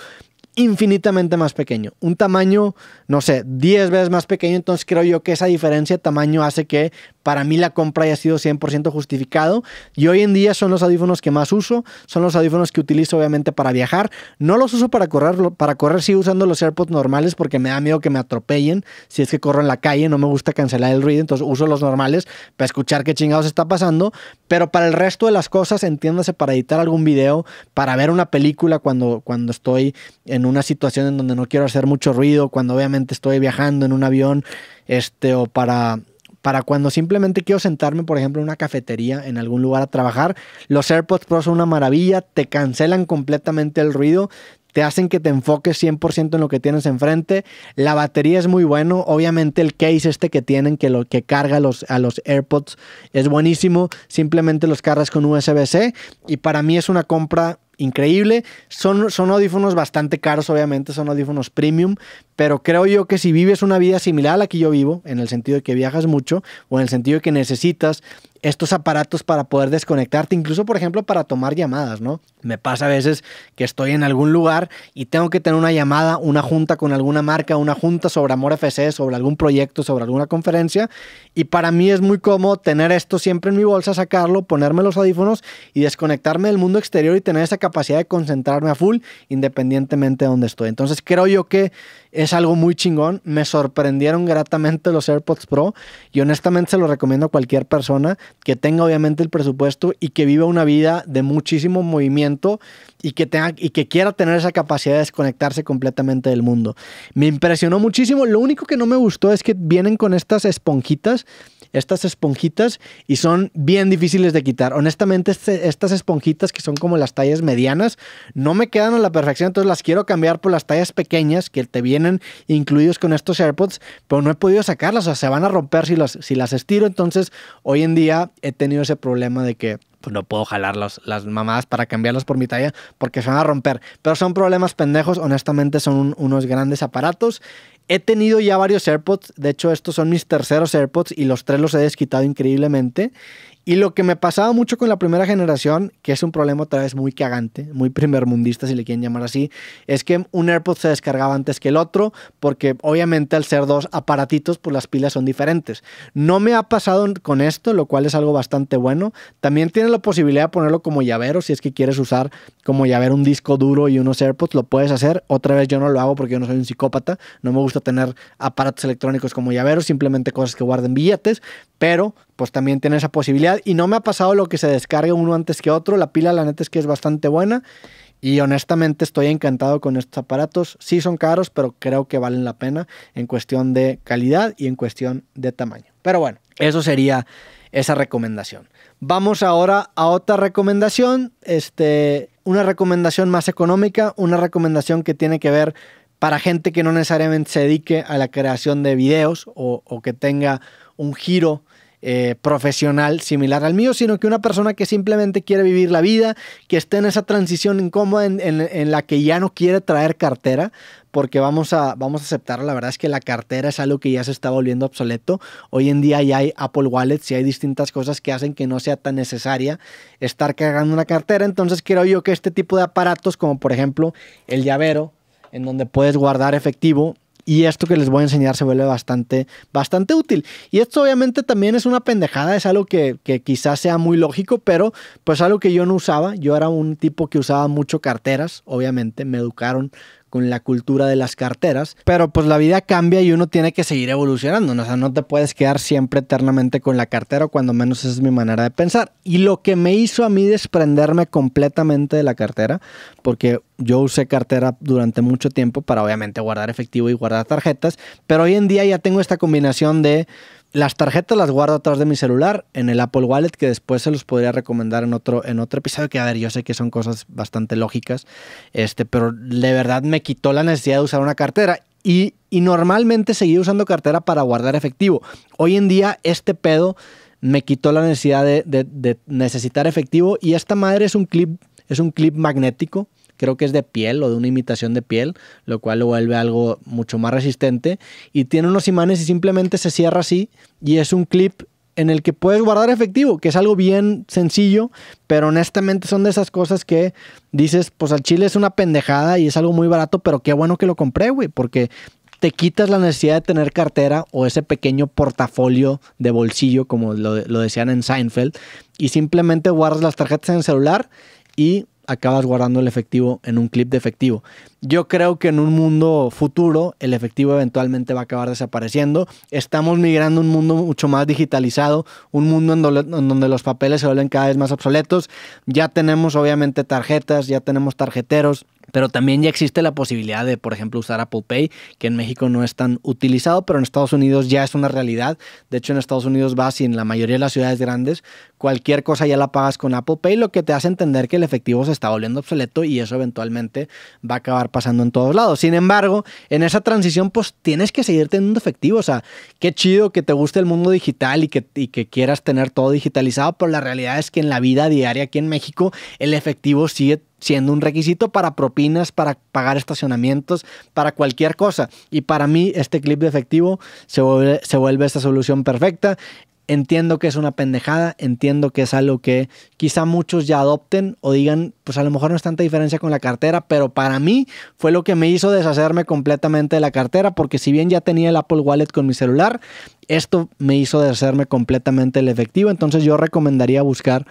infinitamente más pequeño. Un tamaño, no sé, 10 veces más pequeño, entonces creo yo que esa diferencia de tamaño hace que para mí la compra haya sido 100% justificado. Y hoy en día son los audífonos que más uso, son los audífonos que utilizo obviamente para viajar. No los uso para correr, para correr sí usando los AirPods normales porque me da miedo que me atropellen. Si es que corro en la calle, no me gusta cancelar el ruido, entonces uso los normales para escuchar qué chingados está pasando. Pero para el resto de las cosas, entiéndase, para editar algún video, para ver una película cuando, cuando estoy en una situación en donde no quiero hacer mucho ruido, cuando obviamente estoy viajando en un avión, este, o para para cuando simplemente quiero sentarme, por ejemplo, en una cafetería, en algún lugar a trabajar. Los AirPods Pro son una maravilla, te cancelan completamente el ruido, te hacen que te enfoques 100% en lo que tienes enfrente. La batería es muy bueno, obviamente el case este que tienen que lo que carga los, a los AirPods es buenísimo, simplemente los cargas con USB-C y para mí es una compra increíble. Son, son audífonos bastante caros, obviamente, son audífonos premium, pero creo yo que si vives una vida similar a la que yo vivo, en el sentido de que viajas mucho o en el sentido de que necesitas estos aparatos para poder desconectarte, incluso por ejemplo para tomar llamadas, ¿no? Me pasa a veces que estoy en algún lugar y tengo que tener una llamada, una junta con alguna marca, una junta sobre Amor FC, sobre algún proyecto, sobre alguna conferencia, y para mí es muy cómodo tener esto siempre en mi bolsa, sacarlo, ponerme los audífonos y desconectarme del mundo exterior y tener esa capacidad de concentrarme a full independientemente de donde estoy. Entonces creo yo que es algo muy chingón, me sorprendieron gratamente los AirPods Pro y honestamente se lo recomiendo a cualquier persona que tenga obviamente el presupuesto y que viva una vida de muchísimo movimiento y que, tenga, y que quiera tener esa capacidad de desconectarse completamente del mundo. Me impresionó muchísimo, lo único que no me gustó es que vienen con estas esponjitas estas esponjitas y son bien difíciles de quitar. Honestamente, este, estas esponjitas que son como las tallas medianas no me quedan a la perfección, entonces las quiero cambiar por las tallas pequeñas que te vienen incluidos con estos AirPods, pero no he podido sacarlas, o sea, se van a romper si si las estiro. Entonces, hoy en día he tenido ese problema de que pues no puedo jalar las mamadas para cambiarlas por mi talla porque se van a romper. Pero son problemas pendejos, honestamente son unos grandes aparatos. He tenido ya varios AirPods, de hecho estos son mis terceros AirPods y los tres los he desquitado increíblemente. Y lo que me pasaba mucho con la primera generación, que es un problema otra vez muy cagante, muy primermundista si le quieren llamar así, es que un AirPod se descargaba antes que el otro, porque obviamente al ser dos aparatitos, pues las pilas son diferentes. No me ha pasado con esto, lo cual es algo bastante bueno. También tienes la posibilidad de ponerlo como llavero, si es que quieres usar como llavero un disco duro y unos AirPods, lo puedes hacer. Otra vez yo no lo hago porque yo no soy un psicópata, no me gusta tener aparatos electrónicos como llavero, simplemente cosas que guarden billetes, pero pues también tiene esa posibilidad. Y no me ha pasado lo que se descargue uno antes que otro. La pila, la neta, es que es bastante buena. Y honestamente estoy encantado con estos aparatos. Sí son caros, pero creo que valen la pena en cuestión de calidad y en cuestión de tamaño. Pero bueno, eso sería esa recomendación. Vamos ahora a otra recomendación. Este, una recomendación más económica, una recomendación que tiene que ver para gente que no necesariamente se dedique a la creación de videos o que tenga un giro eh, profesional similar al mío, sino que una persona que simplemente quiere vivir la vida, que esté en esa transición incómoda en, en, la que ya no quiere traer cartera, porque vamos a, vamos a aceptar, la verdad es que la cartera es algo que ya se está volviendo obsoleto. Hoy en día ya hay Apple Wallets y hay distintas cosas que hacen que no sea tan necesaria estar cargando una cartera, entonces creo yo que este tipo de aparatos, como por ejemplo el llavero, en donde puedes guardar efectivo, y esto que les voy a enseñar se vuelve bastante, bastante útil. Y esto obviamente también es una pendejada, es algo que, que quizás sea muy lógico, pero pues algo que yo no usaba. Yo era un tipo que usaba mucho carteras, obviamente me educaron con la cultura de las carteras, pero pues la vida cambia y uno tiene que seguir evolucionando, ¿no? o sea, no te puedes quedar siempre eternamente con la cartera, cuando menos esa es mi manera de pensar. Y lo que me hizo a mí desprenderme completamente de la cartera, porque yo usé cartera durante mucho tiempo para obviamente guardar efectivo y guardar tarjetas, pero hoy en día ya tengo esta combinación de las tarjetas las guardo atrás de mi celular en el Apple Wallet, que después se los podría recomendar en otro, en otro episodio. Que a ver, yo sé que son cosas bastante lógicas, este, pero de verdad me quitó la necesidad de usar una cartera. Y, normalmente seguía usando cartera para guardar efectivo. Hoy en día, este pedo me quitó la necesidad de, de, necesitar efectivo. Y esta madre es un clip, es un clip magnético creo que es de piel o de una imitación de piel, lo cual lo vuelve algo mucho más resistente. Y tiene unos imanes y simplemente se cierra así y es un clip en el que puedes guardar efectivo, que es algo bien sencillo, pero honestamente son de esas cosas que dices, pues al chile es una pendejada y es algo muy barato, pero qué bueno que lo compré, güey, porque te quitas la necesidad de tener cartera o ese pequeño portafolio de bolsillo, como lo, lo decían en Seinfeld, y simplemente guardas las tarjetas en el celular y acabas guardando el efectivo en un clip de efectivo. Yo creo que en un mundo futuro el efectivo eventualmente va a acabar desapareciendo. Estamos migrando a un mundo mucho más digitalizado, un mundo en, donde los papeles se vuelven cada vez más obsoletos. Ya tenemos obviamente tarjetas, ya tenemos tarjeteros. Pero también ya existe la posibilidad de, por ejemplo, usar Apple Pay, que en México no es tan utilizado, pero en Estados Unidos ya es una realidad. De hecho, en Estados Unidos va y en la mayoría de las ciudades grandes cualquier cosa ya la pagas con Apple Pay, lo que te hace entender que el efectivo se está volviendo obsoleto y eso eventualmente va a acabar pasando en todos lados. Sin embargo, en esa transición, pues tienes que seguir teniendo efectivo. O sea, qué chido que te guste el mundo digital y que, que quieras tener todo digitalizado, pero la realidad es que en la vida diaria aquí en México, el efectivo sigue siendo un requisito para propinas, para pagar estacionamientos, para cualquier cosa. Y para mí este clip de efectivo se vuelve, se vuelve esta solución perfecta. Entiendo que es una pendejada, entiendo que es algo que quizá muchos ya adopten o digan, pues a lo mejor no es tanta diferencia con la cartera, pero para mí fue lo que me hizo deshacerme completamente de la cartera, porque si bien ya tenía el Apple Wallet con mi celular, esto me hizo deshacerme completamente del efectivo, entonces yo recomendaría buscar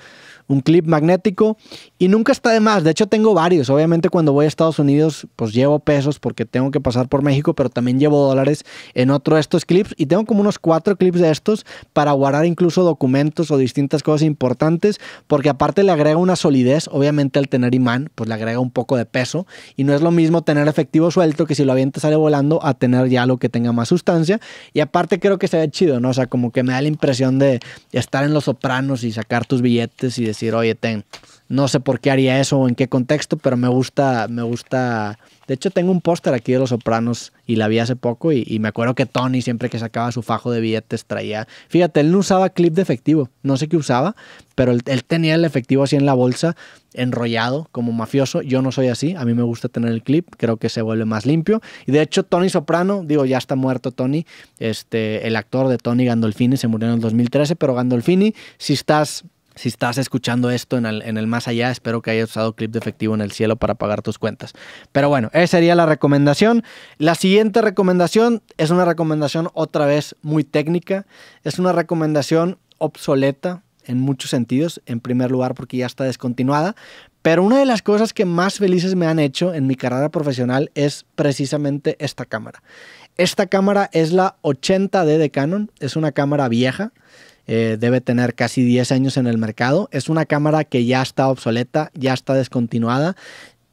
un clip magnético y nunca está de más. De hecho, tengo varios. Obviamente, cuando voy a Estados Unidos, pues llevo pesos porque tengo que pasar por México, pero también llevo dólares en otro de estos clips y tengo como unos cuatro clips de estos para guardar incluso documentos o distintas cosas importantes, porque aparte le agrega una solidez. Obviamente, al tener imán, pues le agrega un poco de peso y no es lo mismo tener efectivo suelto que si lo avientas sale volando a tener ya lo que tenga más sustancia. Y aparte, creo que se ve chido, ¿no? O sea, como que me da la impresión de estar en los sopranos y sacar tus billetes y de decir, oye, ten, no sé por qué haría eso o en qué contexto, pero me gusta, me gusta. De hecho, tengo un póster aquí de Los Sopranos y la vi hace poco y, me acuerdo que Tony siempre que sacaba su fajo de billetes traía... Fíjate, él no usaba clip de efectivo, no sé qué usaba, pero él, tenía el efectivo así en la bolsa, enrollado como mafioso. Yo no soy así, a mí me gusta tener el clip, creo que se vuelve más limpio. Y de hecho, Tony Soprano, digo, ya está muerto Tony, este, el actor de Tony Gandolfini se murió en el 2013, pero Gandolfini, si estás si estás escuchando esto en el, más allá, espero que hayas usado clip de efectivo en el cielo para pagar tus cuentas. Pero bueno, esa sería la recomendación. La siguiente recomendación es una recomendación otra vez muy técnica. Es una recomendación obsoleta en muchos sentidos. En primer lugar, porque ya está descontinuada. Pero una de las cosas que más felices me han hecho en mi carrera profesional es precisamente esta cámara. Esta cámara es la 80D de Canon. Es una cámara vieja. Eh, debe tener casi 10 años en el mercado. Es una cámara que ya está obsoleta, ya está descontinuada.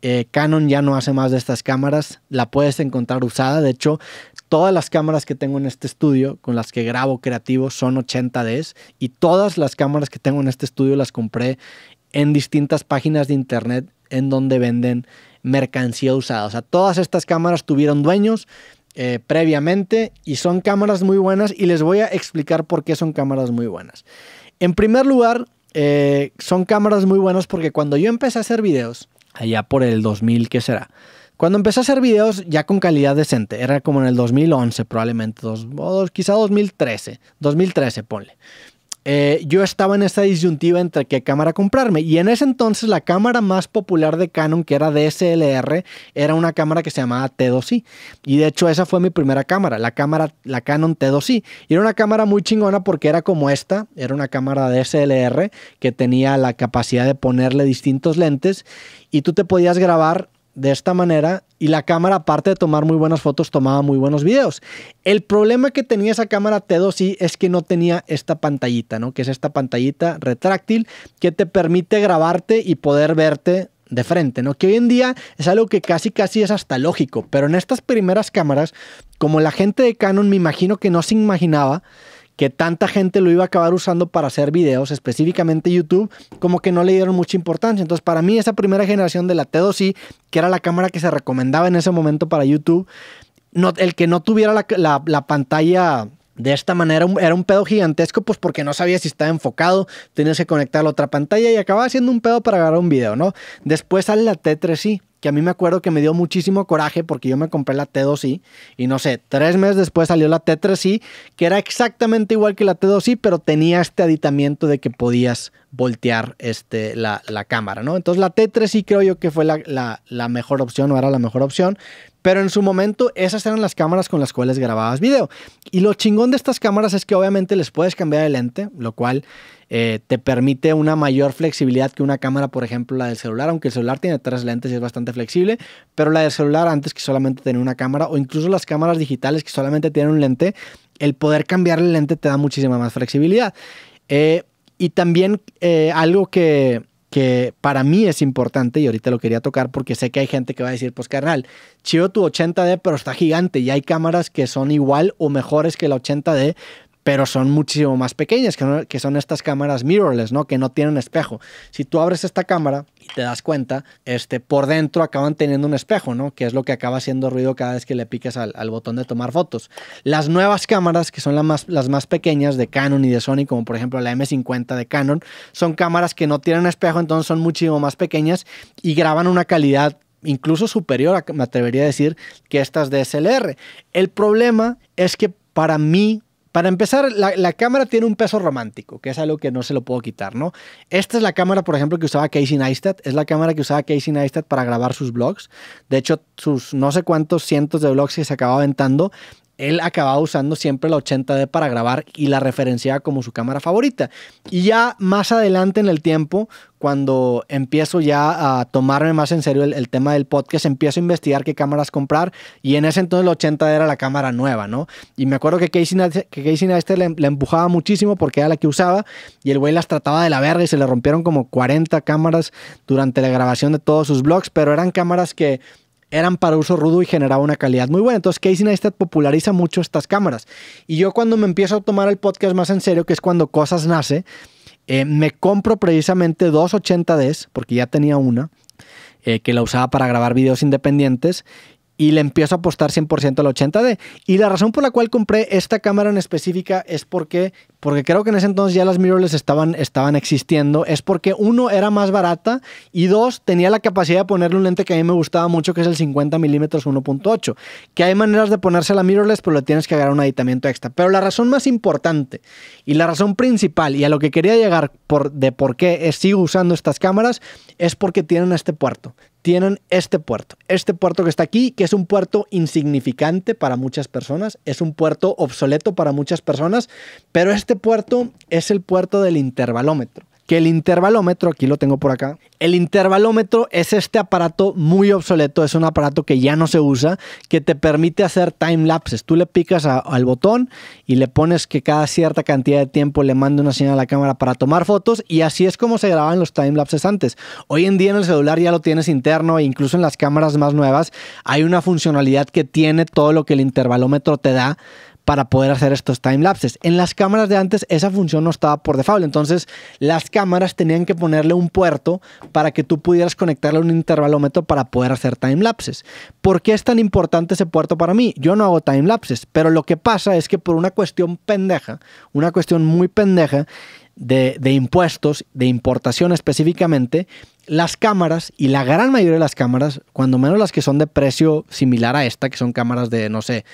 Eh, Canon ya no hace más de estas cámaras, la puedes encontrar usada. De hecho, todas las cámaras que tengo en este estudio, con las que grabo creativo, son 80Ds y todas las cámaras que tengo en este estudio las compré en distintas páginas de internet en donde venden mercancía usada. O sea, todas estas cámaras tuvieron dueños eh, previamente y son cámaras muy buenas y les voy a explicar por qué son cámaras muy buenas. En primer lugar, eh, son cámaras muy buenas porque cuando yo empecé a hacer videos, allá por el 2000, que será? Cuando empecé a hacer videos ya con calidad decente, era como en el 2011 probablemente, quizá 2013, 2013 ponle. Eh, yo estaba en esa disyuntiva entre qué cámara comprarme. Y en ese entonces la cámara más popular de Canon, que era DSLR, era una cámara que se llamaba T2i. Y de hecho esa fue mi primera cámara, la cámara, la Canon T2i. Y era una cámara muy chingona porque era como esta, era una cámara DSLR que tenía la capacidad de ponerle distintos lentes y tú te podías grabar de esta manera y la cámara, aparte de tomar muy buenas fotos, tomaba muy buenos videos. El problema que tenía esa cámara T2i es que no tenía esta pantallita, ¿no? Que es esta pantallita retráctil que te permite grabarte y poder verte de frente, ¿no? Que hoy en día es algo que casi casi es hasta lógico, pero en estas primeras cámaras, como la gente de Canon me imagino que no se imaginaba, que tanta gente lo iba a acabar usando para hacer videos, específicamente YouTube, como que no le dieron mucha importancia. Entonces, para mí, esa primera generación de la T2i, que era la cámara que se recomendaba en ese momento para YouTube, el que no tuviera la, pantalla de esta manera era un pedo gigantesco, pues porque no sabía si estaba enfocado, tenías que conectar a la otra pantalla y acababa siendo un pedo para grabar un video, ¿no? Después sale la T3i que a mí me acuerdo que me dio muchísimo coraje porque yo me compré la T2i y no sé, tres meses después salió la T3i, que era exactamente igual que la T2i, pero tenía este aditamiento de que podías voltear este, la, la cámara, ¿no? Entonces la T3i creo yo que fue la, la, la mejor opción o era la mejor opción, pero en su momento esas eran las cámaras con las cuales grababas video. Y lo chingón de estas cámaras es que obviamente les puedes cambiar el lente, lo cual eh, te permite una mayor flexibilidad que una cámara, por ejemplo, la del celular, aunque el celular tiene tres lentes y es bastante flexible, pero la del celular antes que solamente tener una cámara, o incluso las cámaras digitales que solamente tienen un lente, el poder cambiar el lente te da muchísima más flexibilidad. Eh, y también eh, algo que, que para mí es importante y ahorita lo quería tocar porque sé que hay gente que va a decir, pues carnal, chido tu 80D, pero está gigante y hay cámaras que son igual o mejores que la 80D, pero son muchísimo más pequeñas, que, son estas cámaras mirrorless, ¿no? Que no tienen espejo. Si tú abres esta cámara y te das cuenta, este, por dentro acaban teniendo un espejo, ¿no? Que es lo que acaba haciendo ruido cada vez que le piques al, botón de tomar fotos. Las nuevas cámaras, que son las más, pequeñas de Canon y de Sony, como por ejemplo la M50 de Canon, son cámaras que no tienen espejo, entonces son muchísimo más pequeñas y graban una calidad incluso superior, me atrevería a decir, que estas de SLR. El problema es que para mí para empezar, la, cámara tiene un peso romántico, que es algo que no se lo puedo quitar, ¿no? Esta es la cámara, por ejemplo, que usaba Casey Neistat. Es la cámara que usaba Casey Neistat para grabar sus vlogs. De hecho, sus no sé cuántos cientos de blogs que se acababa aventando él acababa usando siempre la 80D para grabar y la referenciaba como su cámara favorita. Y ya más adelante en el tiempo, cuando empiezo ya a tomarme más en serio el, tema del podcast, empiezo a investigar qué cámaras comprar y en ese entonces la 80 d era la cámara nueva, ¿no? Y me acuerdo que Casey, que Neistat le, empujaba muchísimo porque era la que usaba y el güey las trataba de la verga y se le rompieron como 40 cámaras durante la grabación de todos sus vlogs, pero eran cámaras que eran para uso rudo y generaba una calidad muy buena. Entonces Casey Neistat populariza mucho estas cámaras. Y yo cuando me empiezo a tomar el podcast más en serio, que es cuando Cosas Nace, eh, me compro precisamente dos 80Ds, porque ya tenía una, eh, que la usaba para grabar videos independientes, y le empiezo a apostar 100% al 80D. Y la razón por la cual compré esta cámara en específica es porque porque creo que en ese entonces ya las mirrorless estaban, estaban existiendo, es porque uno era más barata y dos tenía la capacidad de ponerle un lente que a mí me gustaba mucho, que es el 50 mm 1.8, que hay maneras de ponerse la mirrorless, pero le tienes que agarrar un aditamento extra. Pero la razón más importante y la razón principal y a lo que quería llegar por, de por qué sigo usando estas cámaras es porque tienen este puerto tienen este puerto. Este puerto que está aquí, que es un puerto insignificante para muchas personas, es un puerto obsoleto para muchas personas, pero este este puerto es el puerto del intervalómetro. Que el intervalómetro, aquí lo tengo por acá, el intervalómetro es este aparato muy obsoleto, es un aparato que ya no se usa, que te permite hacer time lapses. Tú le picas al botón y le pones que cada cierta cantidad de tiempo le mande una señal a la cámara para tomar fotos y así es como se graban los time lapses antes. Hoy en día en el celular ya lo tienes interno e incluso en las cámaras más nuevas hay una funcionalidad que tiene todo lo que el intervalómetro te da para poder hacer estos time lapses. En las cámaras de antes esa función no estaba por default, entonces las cámaras tenían que ponerle un puerto para que tú pudieras conectarle un intervalómetro para poder hacer time lapses. ¿Por qué es tan importante ese puerto para mí? Yo no hago time lapses, pero lo que pasa es que por una cuestión pendeja, una cuestión muy pendeja, de, de, impuestos, de importación específicamente, las cámaras y la gran mayoría de las cámaras, cuando menos las que son de precio similar a esta, que son cámaras de, no sé,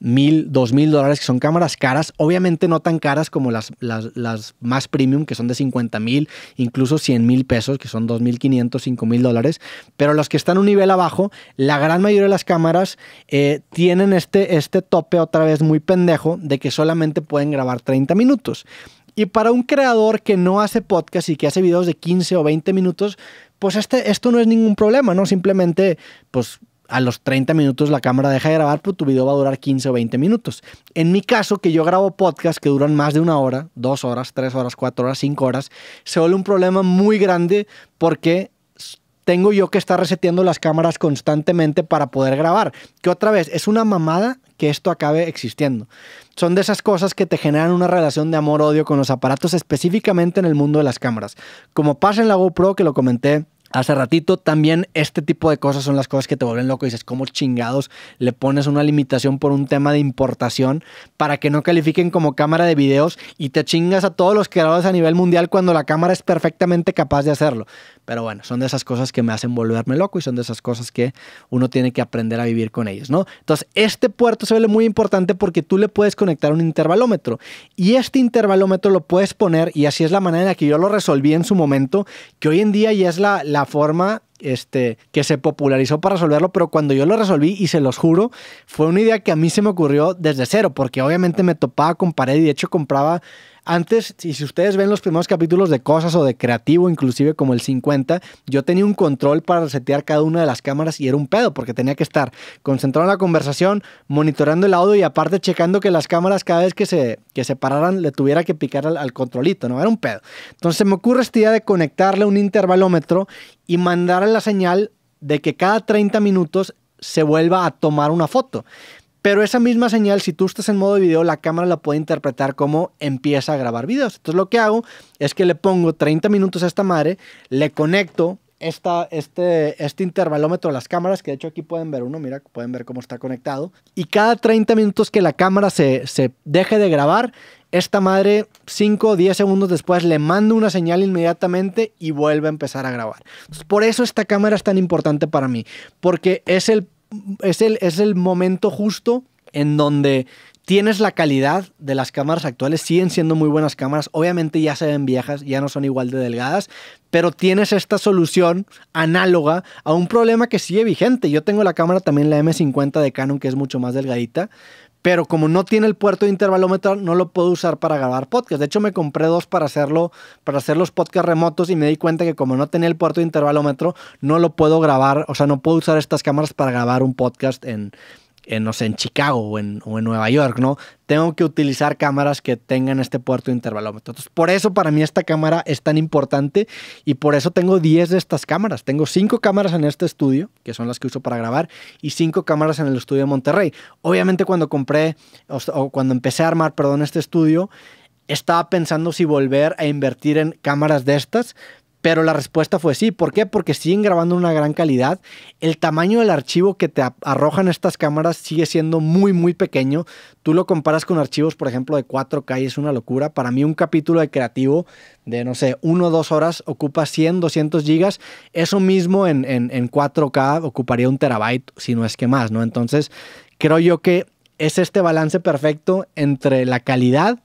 mil, dos mil dólares, que son cámaras caras, obviamente no tan caras como las, las, más premium, que son de 50 mil, incluso 100 mil pesos, que son 2.500, 5 mil dólares, pero los que están un nivel abajo, la gran mayoría de las cámaras eh, tienen este, este tope otra vez muy pendejo de que solamente pueden grabar 30 minutos. Y para un creador que no hace podcast y que hace videos de 15 o 20 minutos, pues este, esto no es ningún problema, ¿no? Simplemente, pues a los 30 minutos la cámara deja de grabar, pero pues, tu video va a durar 15 o 20 minutos. En mi caso, que yo grabo podcasts que duran más de una hora, dos horas, tres horas, cuatro horas, cinco horas, se vuelve un problema muy grande porque tengo yo que estar reseteando las cámaras constantemente para poder grabar. Que otra vez, es una mamada que esto acabe existiendo. Son de esas cosas que te generan una relación de amor-odio con los aparatos, específicamente en el mundo de las cámaras. Como pasa en la GoPro, que lo comenté hace ratito. También este tipo de cosas son las cosas que te vuelven loco. Y dices, ¿cómo chingados le pones una limitación por un tema de importación para que no califiquen como cámara de videos y te chingas a todos los creadores a nivel mundial cuando la cámara es perfectamente capaz de hacerlo? Pero bueno, son de esas cosas que me hacen volverme loco y son de esas cosas que uno tiene que aprender a vivir con ellas ¿no? Entonces, este puerto se ve muy importante porque tú le puedes conectar un intervalómetro y este intervalómetro lo puedes poner y así es la manera en la que yo lo resolví en su momento, que hoy en día ya es la, la forma este, que se popularizó para resolverlo, pero cuando yo lo resolví, y se los juro, fue una idea que a mí se me ocurrió desde cero, porque obviamente me topaba con pared y de hecho compraba antes, y si ustedes ven los primeros capítulos de cosas o de creativo, inclusive como el 50, yo tenía un control para resetear cada una de las cámaras y era un pedo porque tenía que estar concentrado en la conversación, monitoreando el audio y aparte checando que las cámaras cada vez que se, que se pararan le tuviera que picar al, controlito, ¿no? Era un pedo. Entonces se me ocurre esta idea de conectarle un intervalómetro y mandarle la señal de que cada 30 minutos se vuelva a tomar una foto. Pero esa misma señal, si tú estás en modo video, la cámara la puede interpretar como empieza a grabar videos. Entonces lo que hago es que le pongo 30 minutos a esta madre, le conecto esta, este, este intervalómetro a las cámaras, que de hecho aquí pueden ver uno, mira, pueden ver cómo está conectado. Y cada 30 minutos que la cámara se, se deje de grabar, esta madre 5 o 10 segundos después le mando una señal inmediatamente y vuelve a empezar a grabar. por eso esta cámara es tan importante para mí, porque es el es el, es el momento justo en donde tienes la calidad de las cámaras actuales, siguen siendo muy buenas cámaras, obviamente ya se ven viejas, ya no son igual de delgadas, pero tienes esta solución análoga a un problema que sigue vigente. Yo tengo la cámara también, la M50 de Canon, que es mucho más delgadita, pero como no tiene el puerto de intervalómetro, no lo puedo usar para grabar podcast. De hecho, me compré dos para hacerlo, para hacer los podcasts remotos y me di cuenta que como no tenía el puerto de intervalómetro, no lo puedo grabar, o sea, no puedo usar estas cámaras para grabar un podcast en, en, no sé, en Chicago o en, Nueva York, ¿no? Tengo que utilizar cámaras que tengan este puerto de intervalómetro. por eso para mí esta cámara es tan importante y por eso tengo 10 de estas cámaras. Tengo 5 cámaras en este estudio, que son las que uso para grabar, y 5 cámaras en el estudio de Monterrey. Obviamente cuando compré, o, cuando empecé a armar, perdón, este estudio, estaba pensando si volver a invertir en cámaras de estas, pero la respuesta fue sí. ¿Por qué? Porque siguen grabando una gran calidad. El tamaño del archivo que te arrojan estas cámaras sigue siendo muy, muy pequeño. Tú lo comparas con archivos, por ejemplo, de 4K y es una locura. Para mí un capítulo de creativo de, no sé, 1 o 2 horas ocupa 100, 200 gigas. Eso mismo en, en 4K ocuparía un terabyte, si no es que más, ¿no? Entonces, creo yo que es este balance perfecto entre la calidad,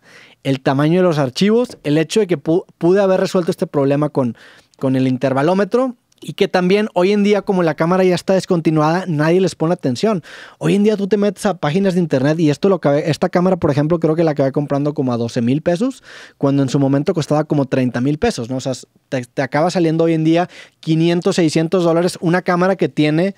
el tamaño de los archivos, el hecho de que pude haber resuelto este problema con, con el intervalómetro y que también hoy en día como la cámara ya está descontinuada, nadie les pone atención. Hoy en día tú te metes a páginas de internet y esto lo esta cámara, por ejemplo, creo que la acabé comprando como a 12 mil pesos, cuando en su momento costaba como 30 mil pesos, ¿no? O sea, te, te acaba saliendo hoy en día 500, 600 dólares una cámara que tiene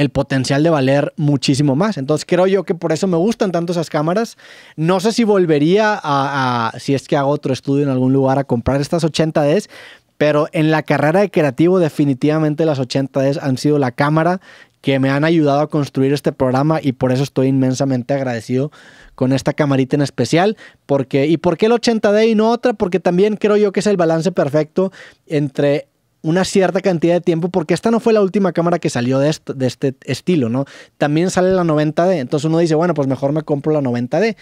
el potencial de valer muchísimo más. Entonces creo yo que por eso me gustan tanto esas cámaras. No sé si volvería a, si es que hago otro estudio en algún lugar, a comprar estas 80Ds, pero en la carrera de creativo definitivamente las 80Ds han sido la cámara que me han ayudado a construir este programa y por eso estoy inmensamente agradecido con esta camarita en especial. Porque, ¿Y por qué el 80D y no otra? Porque también creo yo que es el balance perfecto entre una cierta cantidad de tiempo, porque esta no fue la última cámara que salió de, este estilo, ¿no? También sale la 90D, entonces uno dice, bueno, pues mejor me compro la 90D.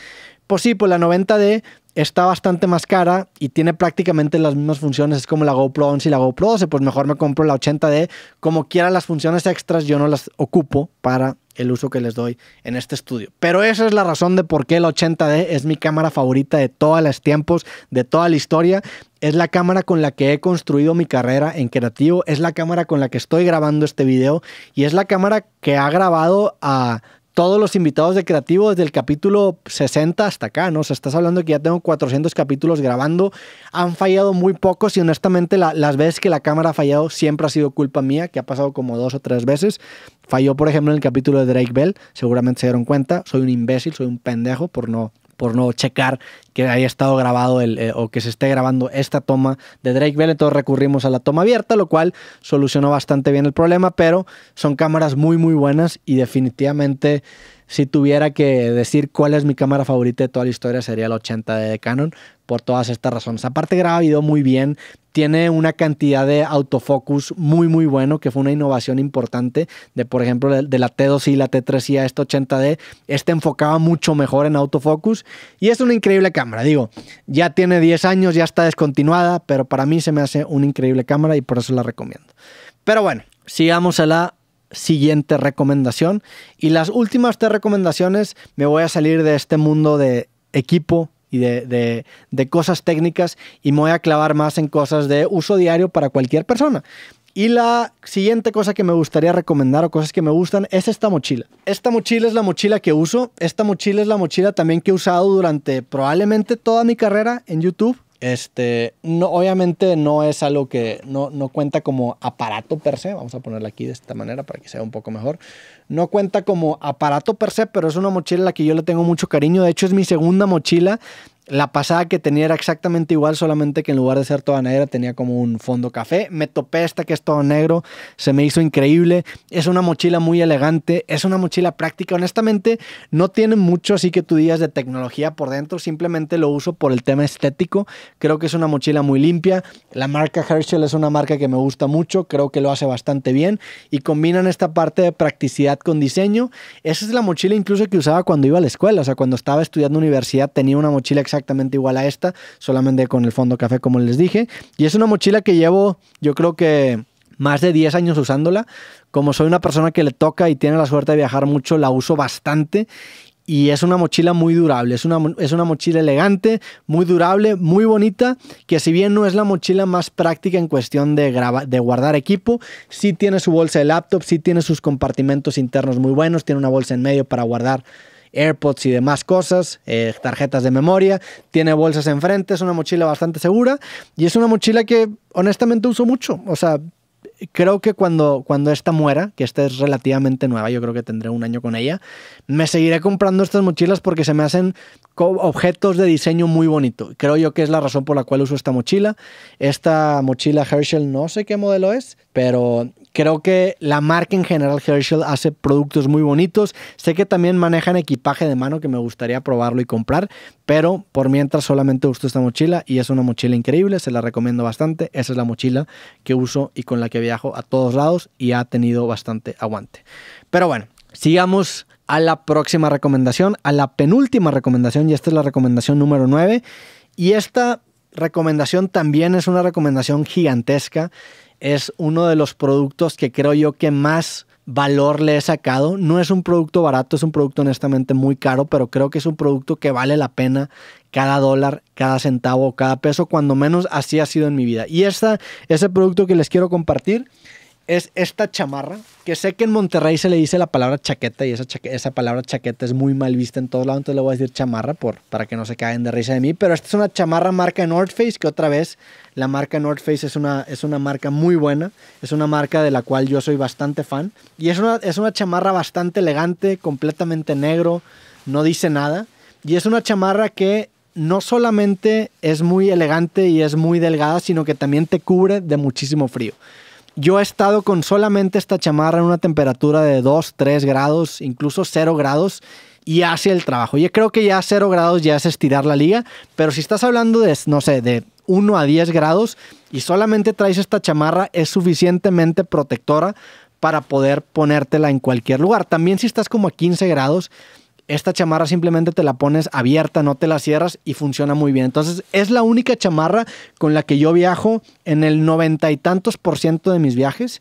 Pues sí, pues la 90D está bastante más cara y tiene prácticamente las mismas funciones, es como la GoPro 11 y la GoPro 12, pues mejor me compro la 80D, como quiera las funciones extras yo no las ocupo para el uso que les doy en este estudio. Pero esa es la razón de por qué el 80D es mi cámara favorita de todos los tiempos, de toda la historia. Es la cámara con la que he construido mi carrera en creativo, es la cámara con la que estoy grabando este video y es la cámara que ha grabado a todos los invitados de Creativo desde el capítulo 60 hasta acá, ¿no? O estás hablando que ya tengo 400 capítulos grabando, han fallado muy pocos y honestamente las veces que la cámara ha fallado siempre ha sido culpa mía, que ha pasado como dos o tres veces. Falló, por ejemplo, en el capítulo de Drake Bell, seguramente se dieron cuenta, soy un imbécil, soy un pendejo por no por no checar que haya estado grabado el, eh, o que se esté grabando esta toma de Drake Bell. recurrimos a la toma abierta, lo cual solucionó bastante bien el problema, pero son cámaras muy, muy buenas y definitivamente si tuviera que decir cuál es mi cámara favorita de toda la historia sería la 80 de Canon por todas estas razones. Aparte graba video muy bien, tiene una cantidad de autofocus muy, muy bueno, que fue una innovación importante de, por ejemplo, de, la t 2 y la t 3 y a esta 80D. Este enfocaba mucho mejor en autofocus y es una increíble cámara. Digo, ya tiene 10 años, ya está descontinuada, pero para mí se me hace una increíble cámara y por eso la recomiendo. Pero bueno, sigamos a la siguiente recomendación. Y las últimas tres recomendaciones me voy a salir de este mundo de equipo y de, de, cosas técnicas y me voy a clavar más en cosas de uso diario para cualquier persona. Y la siguiente cosa que me gustaría recomendar o cosas que me gustan es esta mochila. Esta mochila es la mochila que uso. Esta mochila es la mochila también que he usado durante probablemente toda mi carrera en YouTube. Este, no, obviamente no es algo que no, no cuenta como aparato per se. Vamos a ponerla aquí de esta manera para que sea un poco mejor. No cuenta como aparato per se, pero es una mochila a la que yo le tengo mucho cariño. De hecho, es mi segunda mochila. La pasada que tenía era exactamente igual, solamente que en lugar de ser toda negra tenía como un fondo café. Me topé esta que es todo negro, se me hizo increíble. Es una mochila muy elegante, es una mochila práctica. Honestamente, no tiene mucho así que tú digas de tecnología por dentro, simplemente lo uso por el tema estético. Creo que es una mochila muy limpia. La marca Herschel es una marca que me gusta mucho, creo que lo hace bastante bien y combinan esta parte de practicidad con diseño. Esa es la mochila incluso que usaba cuando iba a la escuela, o sea, cuando estaba estudiando universidad tenía una mochila exactamente igual a esta, solamente con el fondo café como les dije. Y es una mochila que llevo, yo creo que más de 10 años usándola. Como soy una persona que le toca y tiene la suerte de viajar mucho, la uso bastante y es una mochila muy durable, es una, es una mochila elegante, muy durable, muy bonita, que si bien no es la mochila más práctica en cuestión de, de guardar equipo, sí tiene su bolsa de laptop, sí tiene sus compartimentos internos muy buenos, tiene una bolsa en medio para guardar AirPods y demás cosas, eh, tarjetas de memoria, tiene bolsas enfrente, es una mochila bastante segura y es una mochila que honestamente uso mucho, o sea, creo que cuando, cuando esta muera, que esta es relativamente nueva, yo creo que tendré un año con ella, me seguiré comprando estas mochilas porque se me hacen objetos de diseño muy bonito. Creo yo que es la razón por la cual uso esta mochila. Esta mochila Herschel no sé qué modelo es, pero Creo que la marca en general Herschel hace productos muy bonitos. Sé que también manejan equipaje de mano que me gustaría probarlo y comprar, pero por mientras solamente uso esta mochila y es una mochila increíble, se la recomiendo bastante. Esa es la mochila que uso y con la que viajo a todos lados y ha tenido bastante aguante. Pero bueno, sigamos a la próxima recomendación, a la penúltima recomendación y esta es la recomendación número 9 y esta recomendación también es una recomendación gigantesca es uno de los productos que creo yo que más valor le he sacado. No es un producto barato, es un producto honestamente muy caro, pero creo que es un producto que vale la pena cada dólar, cada centavo, cada peso, cuando menos así ha sido en mi vida. Y esta, ese producto que les quiero compartir es esta chamarra, que sé que en Monterrey se le dice la palabra chaqueta y esa, esa palabra chaqueta es muy mal vista en todos lados, entonces le voy a decir chamarra por, para que no se caigan de risa de mí, pero esta es una chamarra marca North Face, que otra vez la marca North Face es una, es una marca muy buena, es una marca de la cual yo soy bastante fan y es una, es una chamarra bastante elegante, completamente negro, no dice nada y es una chamarra que no solamente es muy elegante y es muy delgada, sino que también te cubre de muchísimo frío. Yo he estado con solamente esta chamarra en una temperatura de 2, 3 grados, incluso 0 grados, y hace el trabajo. Yo creo que ya 0 grados ya es estirar la liga, pero si estás hablando de, no sé, de 1 a 10 grados y solamente traes esta chamarra, es suficientemente protectora para poder ponértela en cualquier lugar. También si estás como a 15 grados, esta chamarra simplemente te la pones abierta, no te la cierras y funciona muy bien. Entonces es la única chamarra con la que yo viajo en el noventa y tantos por ciento de mis viajes.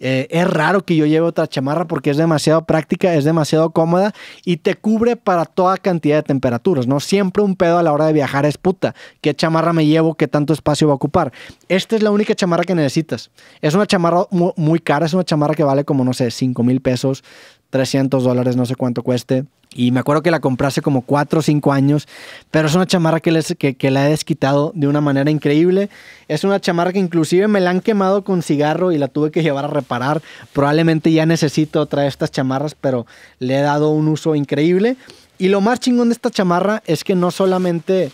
Eh, es raro que yo lleve otra chamarra porque es demasiado práctica, es demasiado cómoda y te cubre para toda cantidad de temperaturas, ¿no? Siempre un pedo a la hora de viajar es puta. ¿Qué chamarra me llevo? ¿Qué tanto espacio va a ocupar? Esta es la única chamarra que necesitas. Es una chamarra muy, cara, es una chamarra que vale como, no sé, 5 mil pesos, 300 dólares, no sé cuánto cueste. Y me acuerdo que la compré hace como 4 o 5 años, pero es una chamarra que, les, que, la he desquitado de una manera increíble. Es una chamarra que inclusive me la han quemado con cigarro y la tuve que llevar a reparar. Probablemente ya necesito otra de estas chamarras, pero le he dado un uso increíble. Y lo más chingón de esta chamarra es que no solamente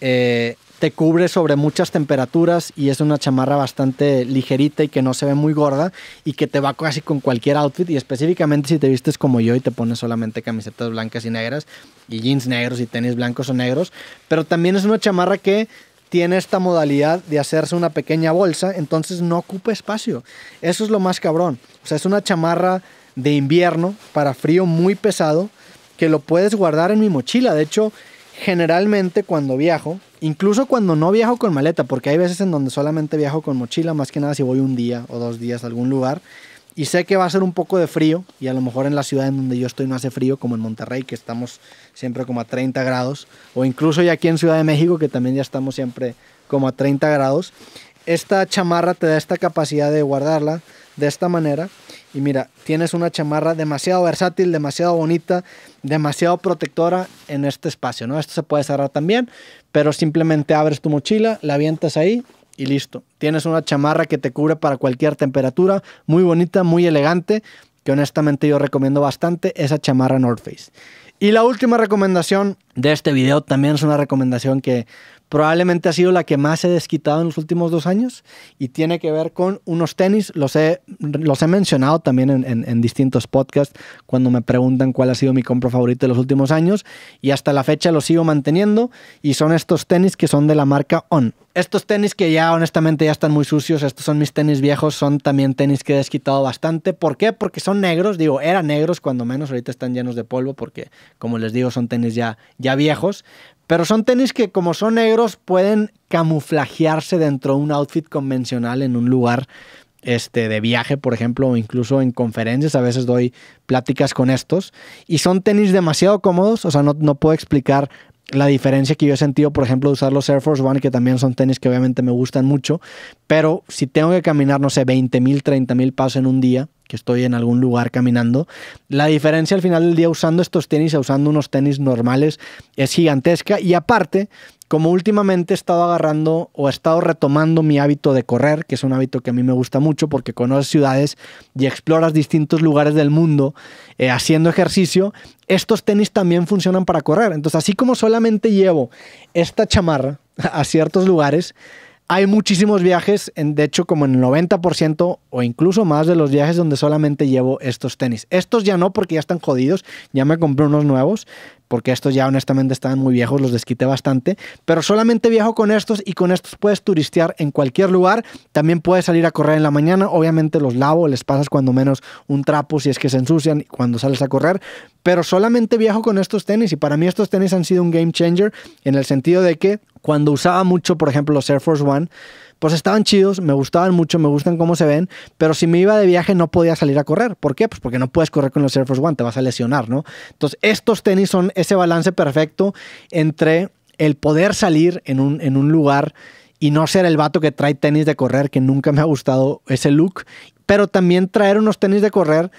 eh, te cubre sobre muchas temperaturas y es una chamarra bastante ligerita y que no se ve muy gorda y que te va casi con cualquier outfit y específicamente si te vistes como yo y te pones solamente camisetas blancas y negras y jeans negros y tenis blancos o negros, pero también es una chamarra que tiene esta modalidad de hacerse una pequeña bolsa, entonces no ocupa espacio. Eso es lo más cabrón. O sea, es una chamarra de invierno para frío muy pesado que lo puedes guardar en mi mochila. De hecho, generalmente cuando viajo, Incluso cuando no viajo con maleta, porque hay veces en donde solamente viajo con mochila, más que nada si voy un día o dos días a algún lugar y sé que va a ser un poco de frío y a lo mejor en la ciudad en donde yo estoy no hace frío como en Monterrey que estamos siempre como a 30 grados o incluso ya aquí en Ciudad de México que también ya estamos siempre como a 30 grados esta chamarra te da esta capacidad de guardarla de esta manera y mira, tienes una chamarra demasiado versátil, demasiado bonita, demasiado protectora en este espacio, ¿no? Esto se puede cerrar también, pero simplemente abres tu mochila, la avientas ahí y listo. Tienes una chamarra que te cubre para cualquier temperatura, muy bonita, muy elegante, que honestamente yo recomiendo bastante, esa chamarra North Face. Y la última recomendación de este video también es una recomendación que probablemente ha sido la que más he desquitado en los últimos dos años y tiene que ver con unos tenis. Los he, los he mencionado también en, distintos podcasts cuando me preguntan cuál ha sido mi compra favorita de los últimos años y hasta la fecha los sigo manteniendo y son estos tenis que son de la marca On. Estos tenis que ya honestamente ya están muy sucios, estos son mis tenis viejos, son también tenis que he desquitado bastante. ¿Por qué? Porque son negros, digo, eran negros cuando menos, ahorita están llenos de polvo porque como les digo son tenis ya, ya viejos, pero son tenis que como son negros pueden camuflajearse dentro de un outfit convencional en un lugar este, de viaje, por ejemplo, o incluso en conferencias. A veces doy pláticas con estos. Y son tenis demasiado cómodos, o sea, no, no puedo explicar la diferencia que yo he sentido, por ejemplo, de usar los Air Force One, que también son tenis que obviamente me gustan mucho, pero si tengo que caminar, no sé, 20 mil, 30 mil pasos en un día, estoy en algún lugar caminando. La diferencia al final del día usando estos tenis, usando unos tenis normales, es gigantesca. Y aparte, como últimamente he estado agarrando o he estado retomando mi hábito de correr, que es un hábito que a mí me gusta mucho porque conoces ciudades y exploras distintos lugares del mundo eh, haciendo ejercicio, estos tenis también funcionan para correr. Entonces, así como solamente llevo esta chamarra (laughs) a ciertos lugares, hay muchísimos viajes, de hecho como en el 90% o incluso más de los viajes donde solamente llevo estos tenis. Estos ya no porque ya están jodidos, ya me compré unos nuevos, porque estos ya honestamente estaban muy viejos, los desquité bastante, pero solamente viajo con estos y con estos puedes turistear en cualquier lugar, también puedes salir a correr en la mañana, obviamente los lavo, les pasas cuando menos un trapo si es que se ensucian cuando sales a correr, pero solamente viajo con estos tenis y para mí estos tenis han sido un game changer en el sentido de que cuando usaba mucho, por ejemplo, los Air Force One, pues estaban chidos, me gustaban mucho, me gustan cómo se ven, pero si me iba de viaje no podía salir a correr. ¿Por qué? Pues porque no puedes correr con los Air Force One, te vas a lesionar, ¿no? Entonces, estos tenis son ese balance perfecto entre el poder salir en un, en un lugar y no ser el vato que trae tenis de correr, que nunca me ha gustado ese look, pero también traer unos tenis de correr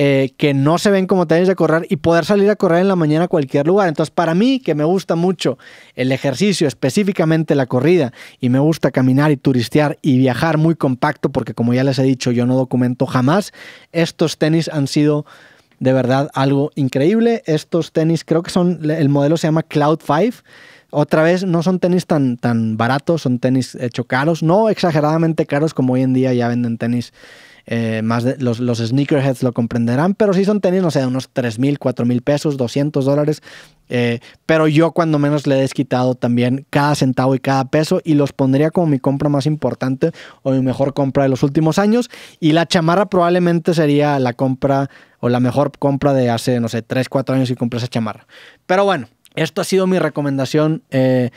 eh, que no se ven como tenis de correr y poder salir a correr en la mañana a cualquier lugar. Entonces, para mí, que me gusta mucho el ejercicio, específicamente la corrida, y me gusta caminar y turistear y viajar muy compacto, porque como ya les he dicho, yo no documento jamás, estos tenis han sido de verdad algo increíble. Estos tenis creo que son, el modelo se llama Cloud 5 otra vez, no son tenis tan, tan baratos, son tenis hecho caros, no exageradamente caros como hoy en día ya venden tenis. Eh, más los, los, sneakerheads lo comprenderán, pero sí son tenis, no sé, unos 3 mil, 4 mil pesos, 200 dólares. Eh, pero yo, cuando menos, le he desquitado también cada centavo y cada peso y los pondría como mi compra más importante o mi mejor compra de los últimos años. Y la chamarra probablemente sería la compra o la mejor compra de hace, no sé, 3, 4 años y compré esa chamarra. Pero bueno, esto ha sido mi recomendación eh,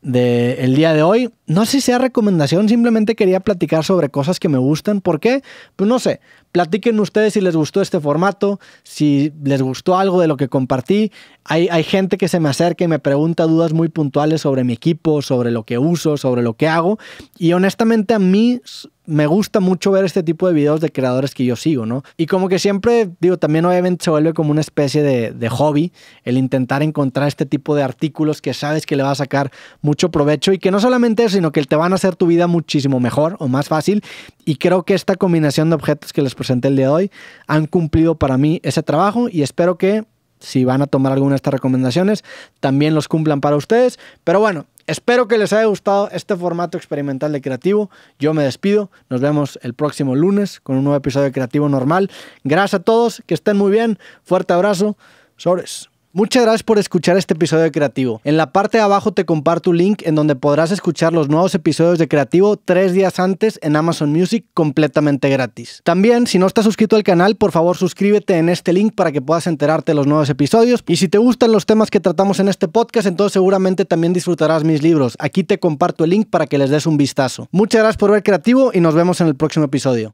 del día de hoy. No sé si sea recomendación, simplemente quería platicar sobre cosas que me gustan. ¿Por qué? Pues no sé. Platiquen ustedes si les gustó este formato, si les gustó algo de lo que compartí. Hay, gente que se me acerca y me pregunta dudas muy puntuales sobre mi equipo, sobre lo que uso, sobre lo que hago. Y honestamente a mí me gusta mucho ver este tipo de videos de creadores que yo sigo, ¿no? Y como que siempre, digo, también obviamente se vuelve como una especie de, hobby el intentar encontrar este tipo de artículos que sabes que le va a sacar mucho provecho y que no solamente eso, sino que te van a hacer tu vida muchísimo mejor o más fácil. Y creo que esta combinación de objetos que les presenté el día de hoy han cumplido para mí ese trabajo y espero que si van a tomar alguna de estas recomendaciones también los cumplan para ustedes. Pero bueno, espero que les haya gustado este formato experimental de creativo. Yo me despido, nos vemos el próximo lunes con un nuevo episodio de Creativo Normal. Gracias a todos, que estén muy bien, fuerte abrazo, sobres. Muchas gracias por escuchar este episodio de Creativo. En la parte de abajo te comparto un link en donde podrás escuchar los nuevos episodios de Creativo tres días antes en Amazon Music completamente gratis. También, si no estás suscrito al canal, por favor suscríbete en este link para que puedas enterarte de los nuevos episodios. Y si te gustan los temas que tratamos en este podcast, entonces seguramente también disfrutarás mis libros. Aquí te comparto el link para que les des un vistazo. Muchas gracias por ver Creativo y nos vemos en el próximo episodio.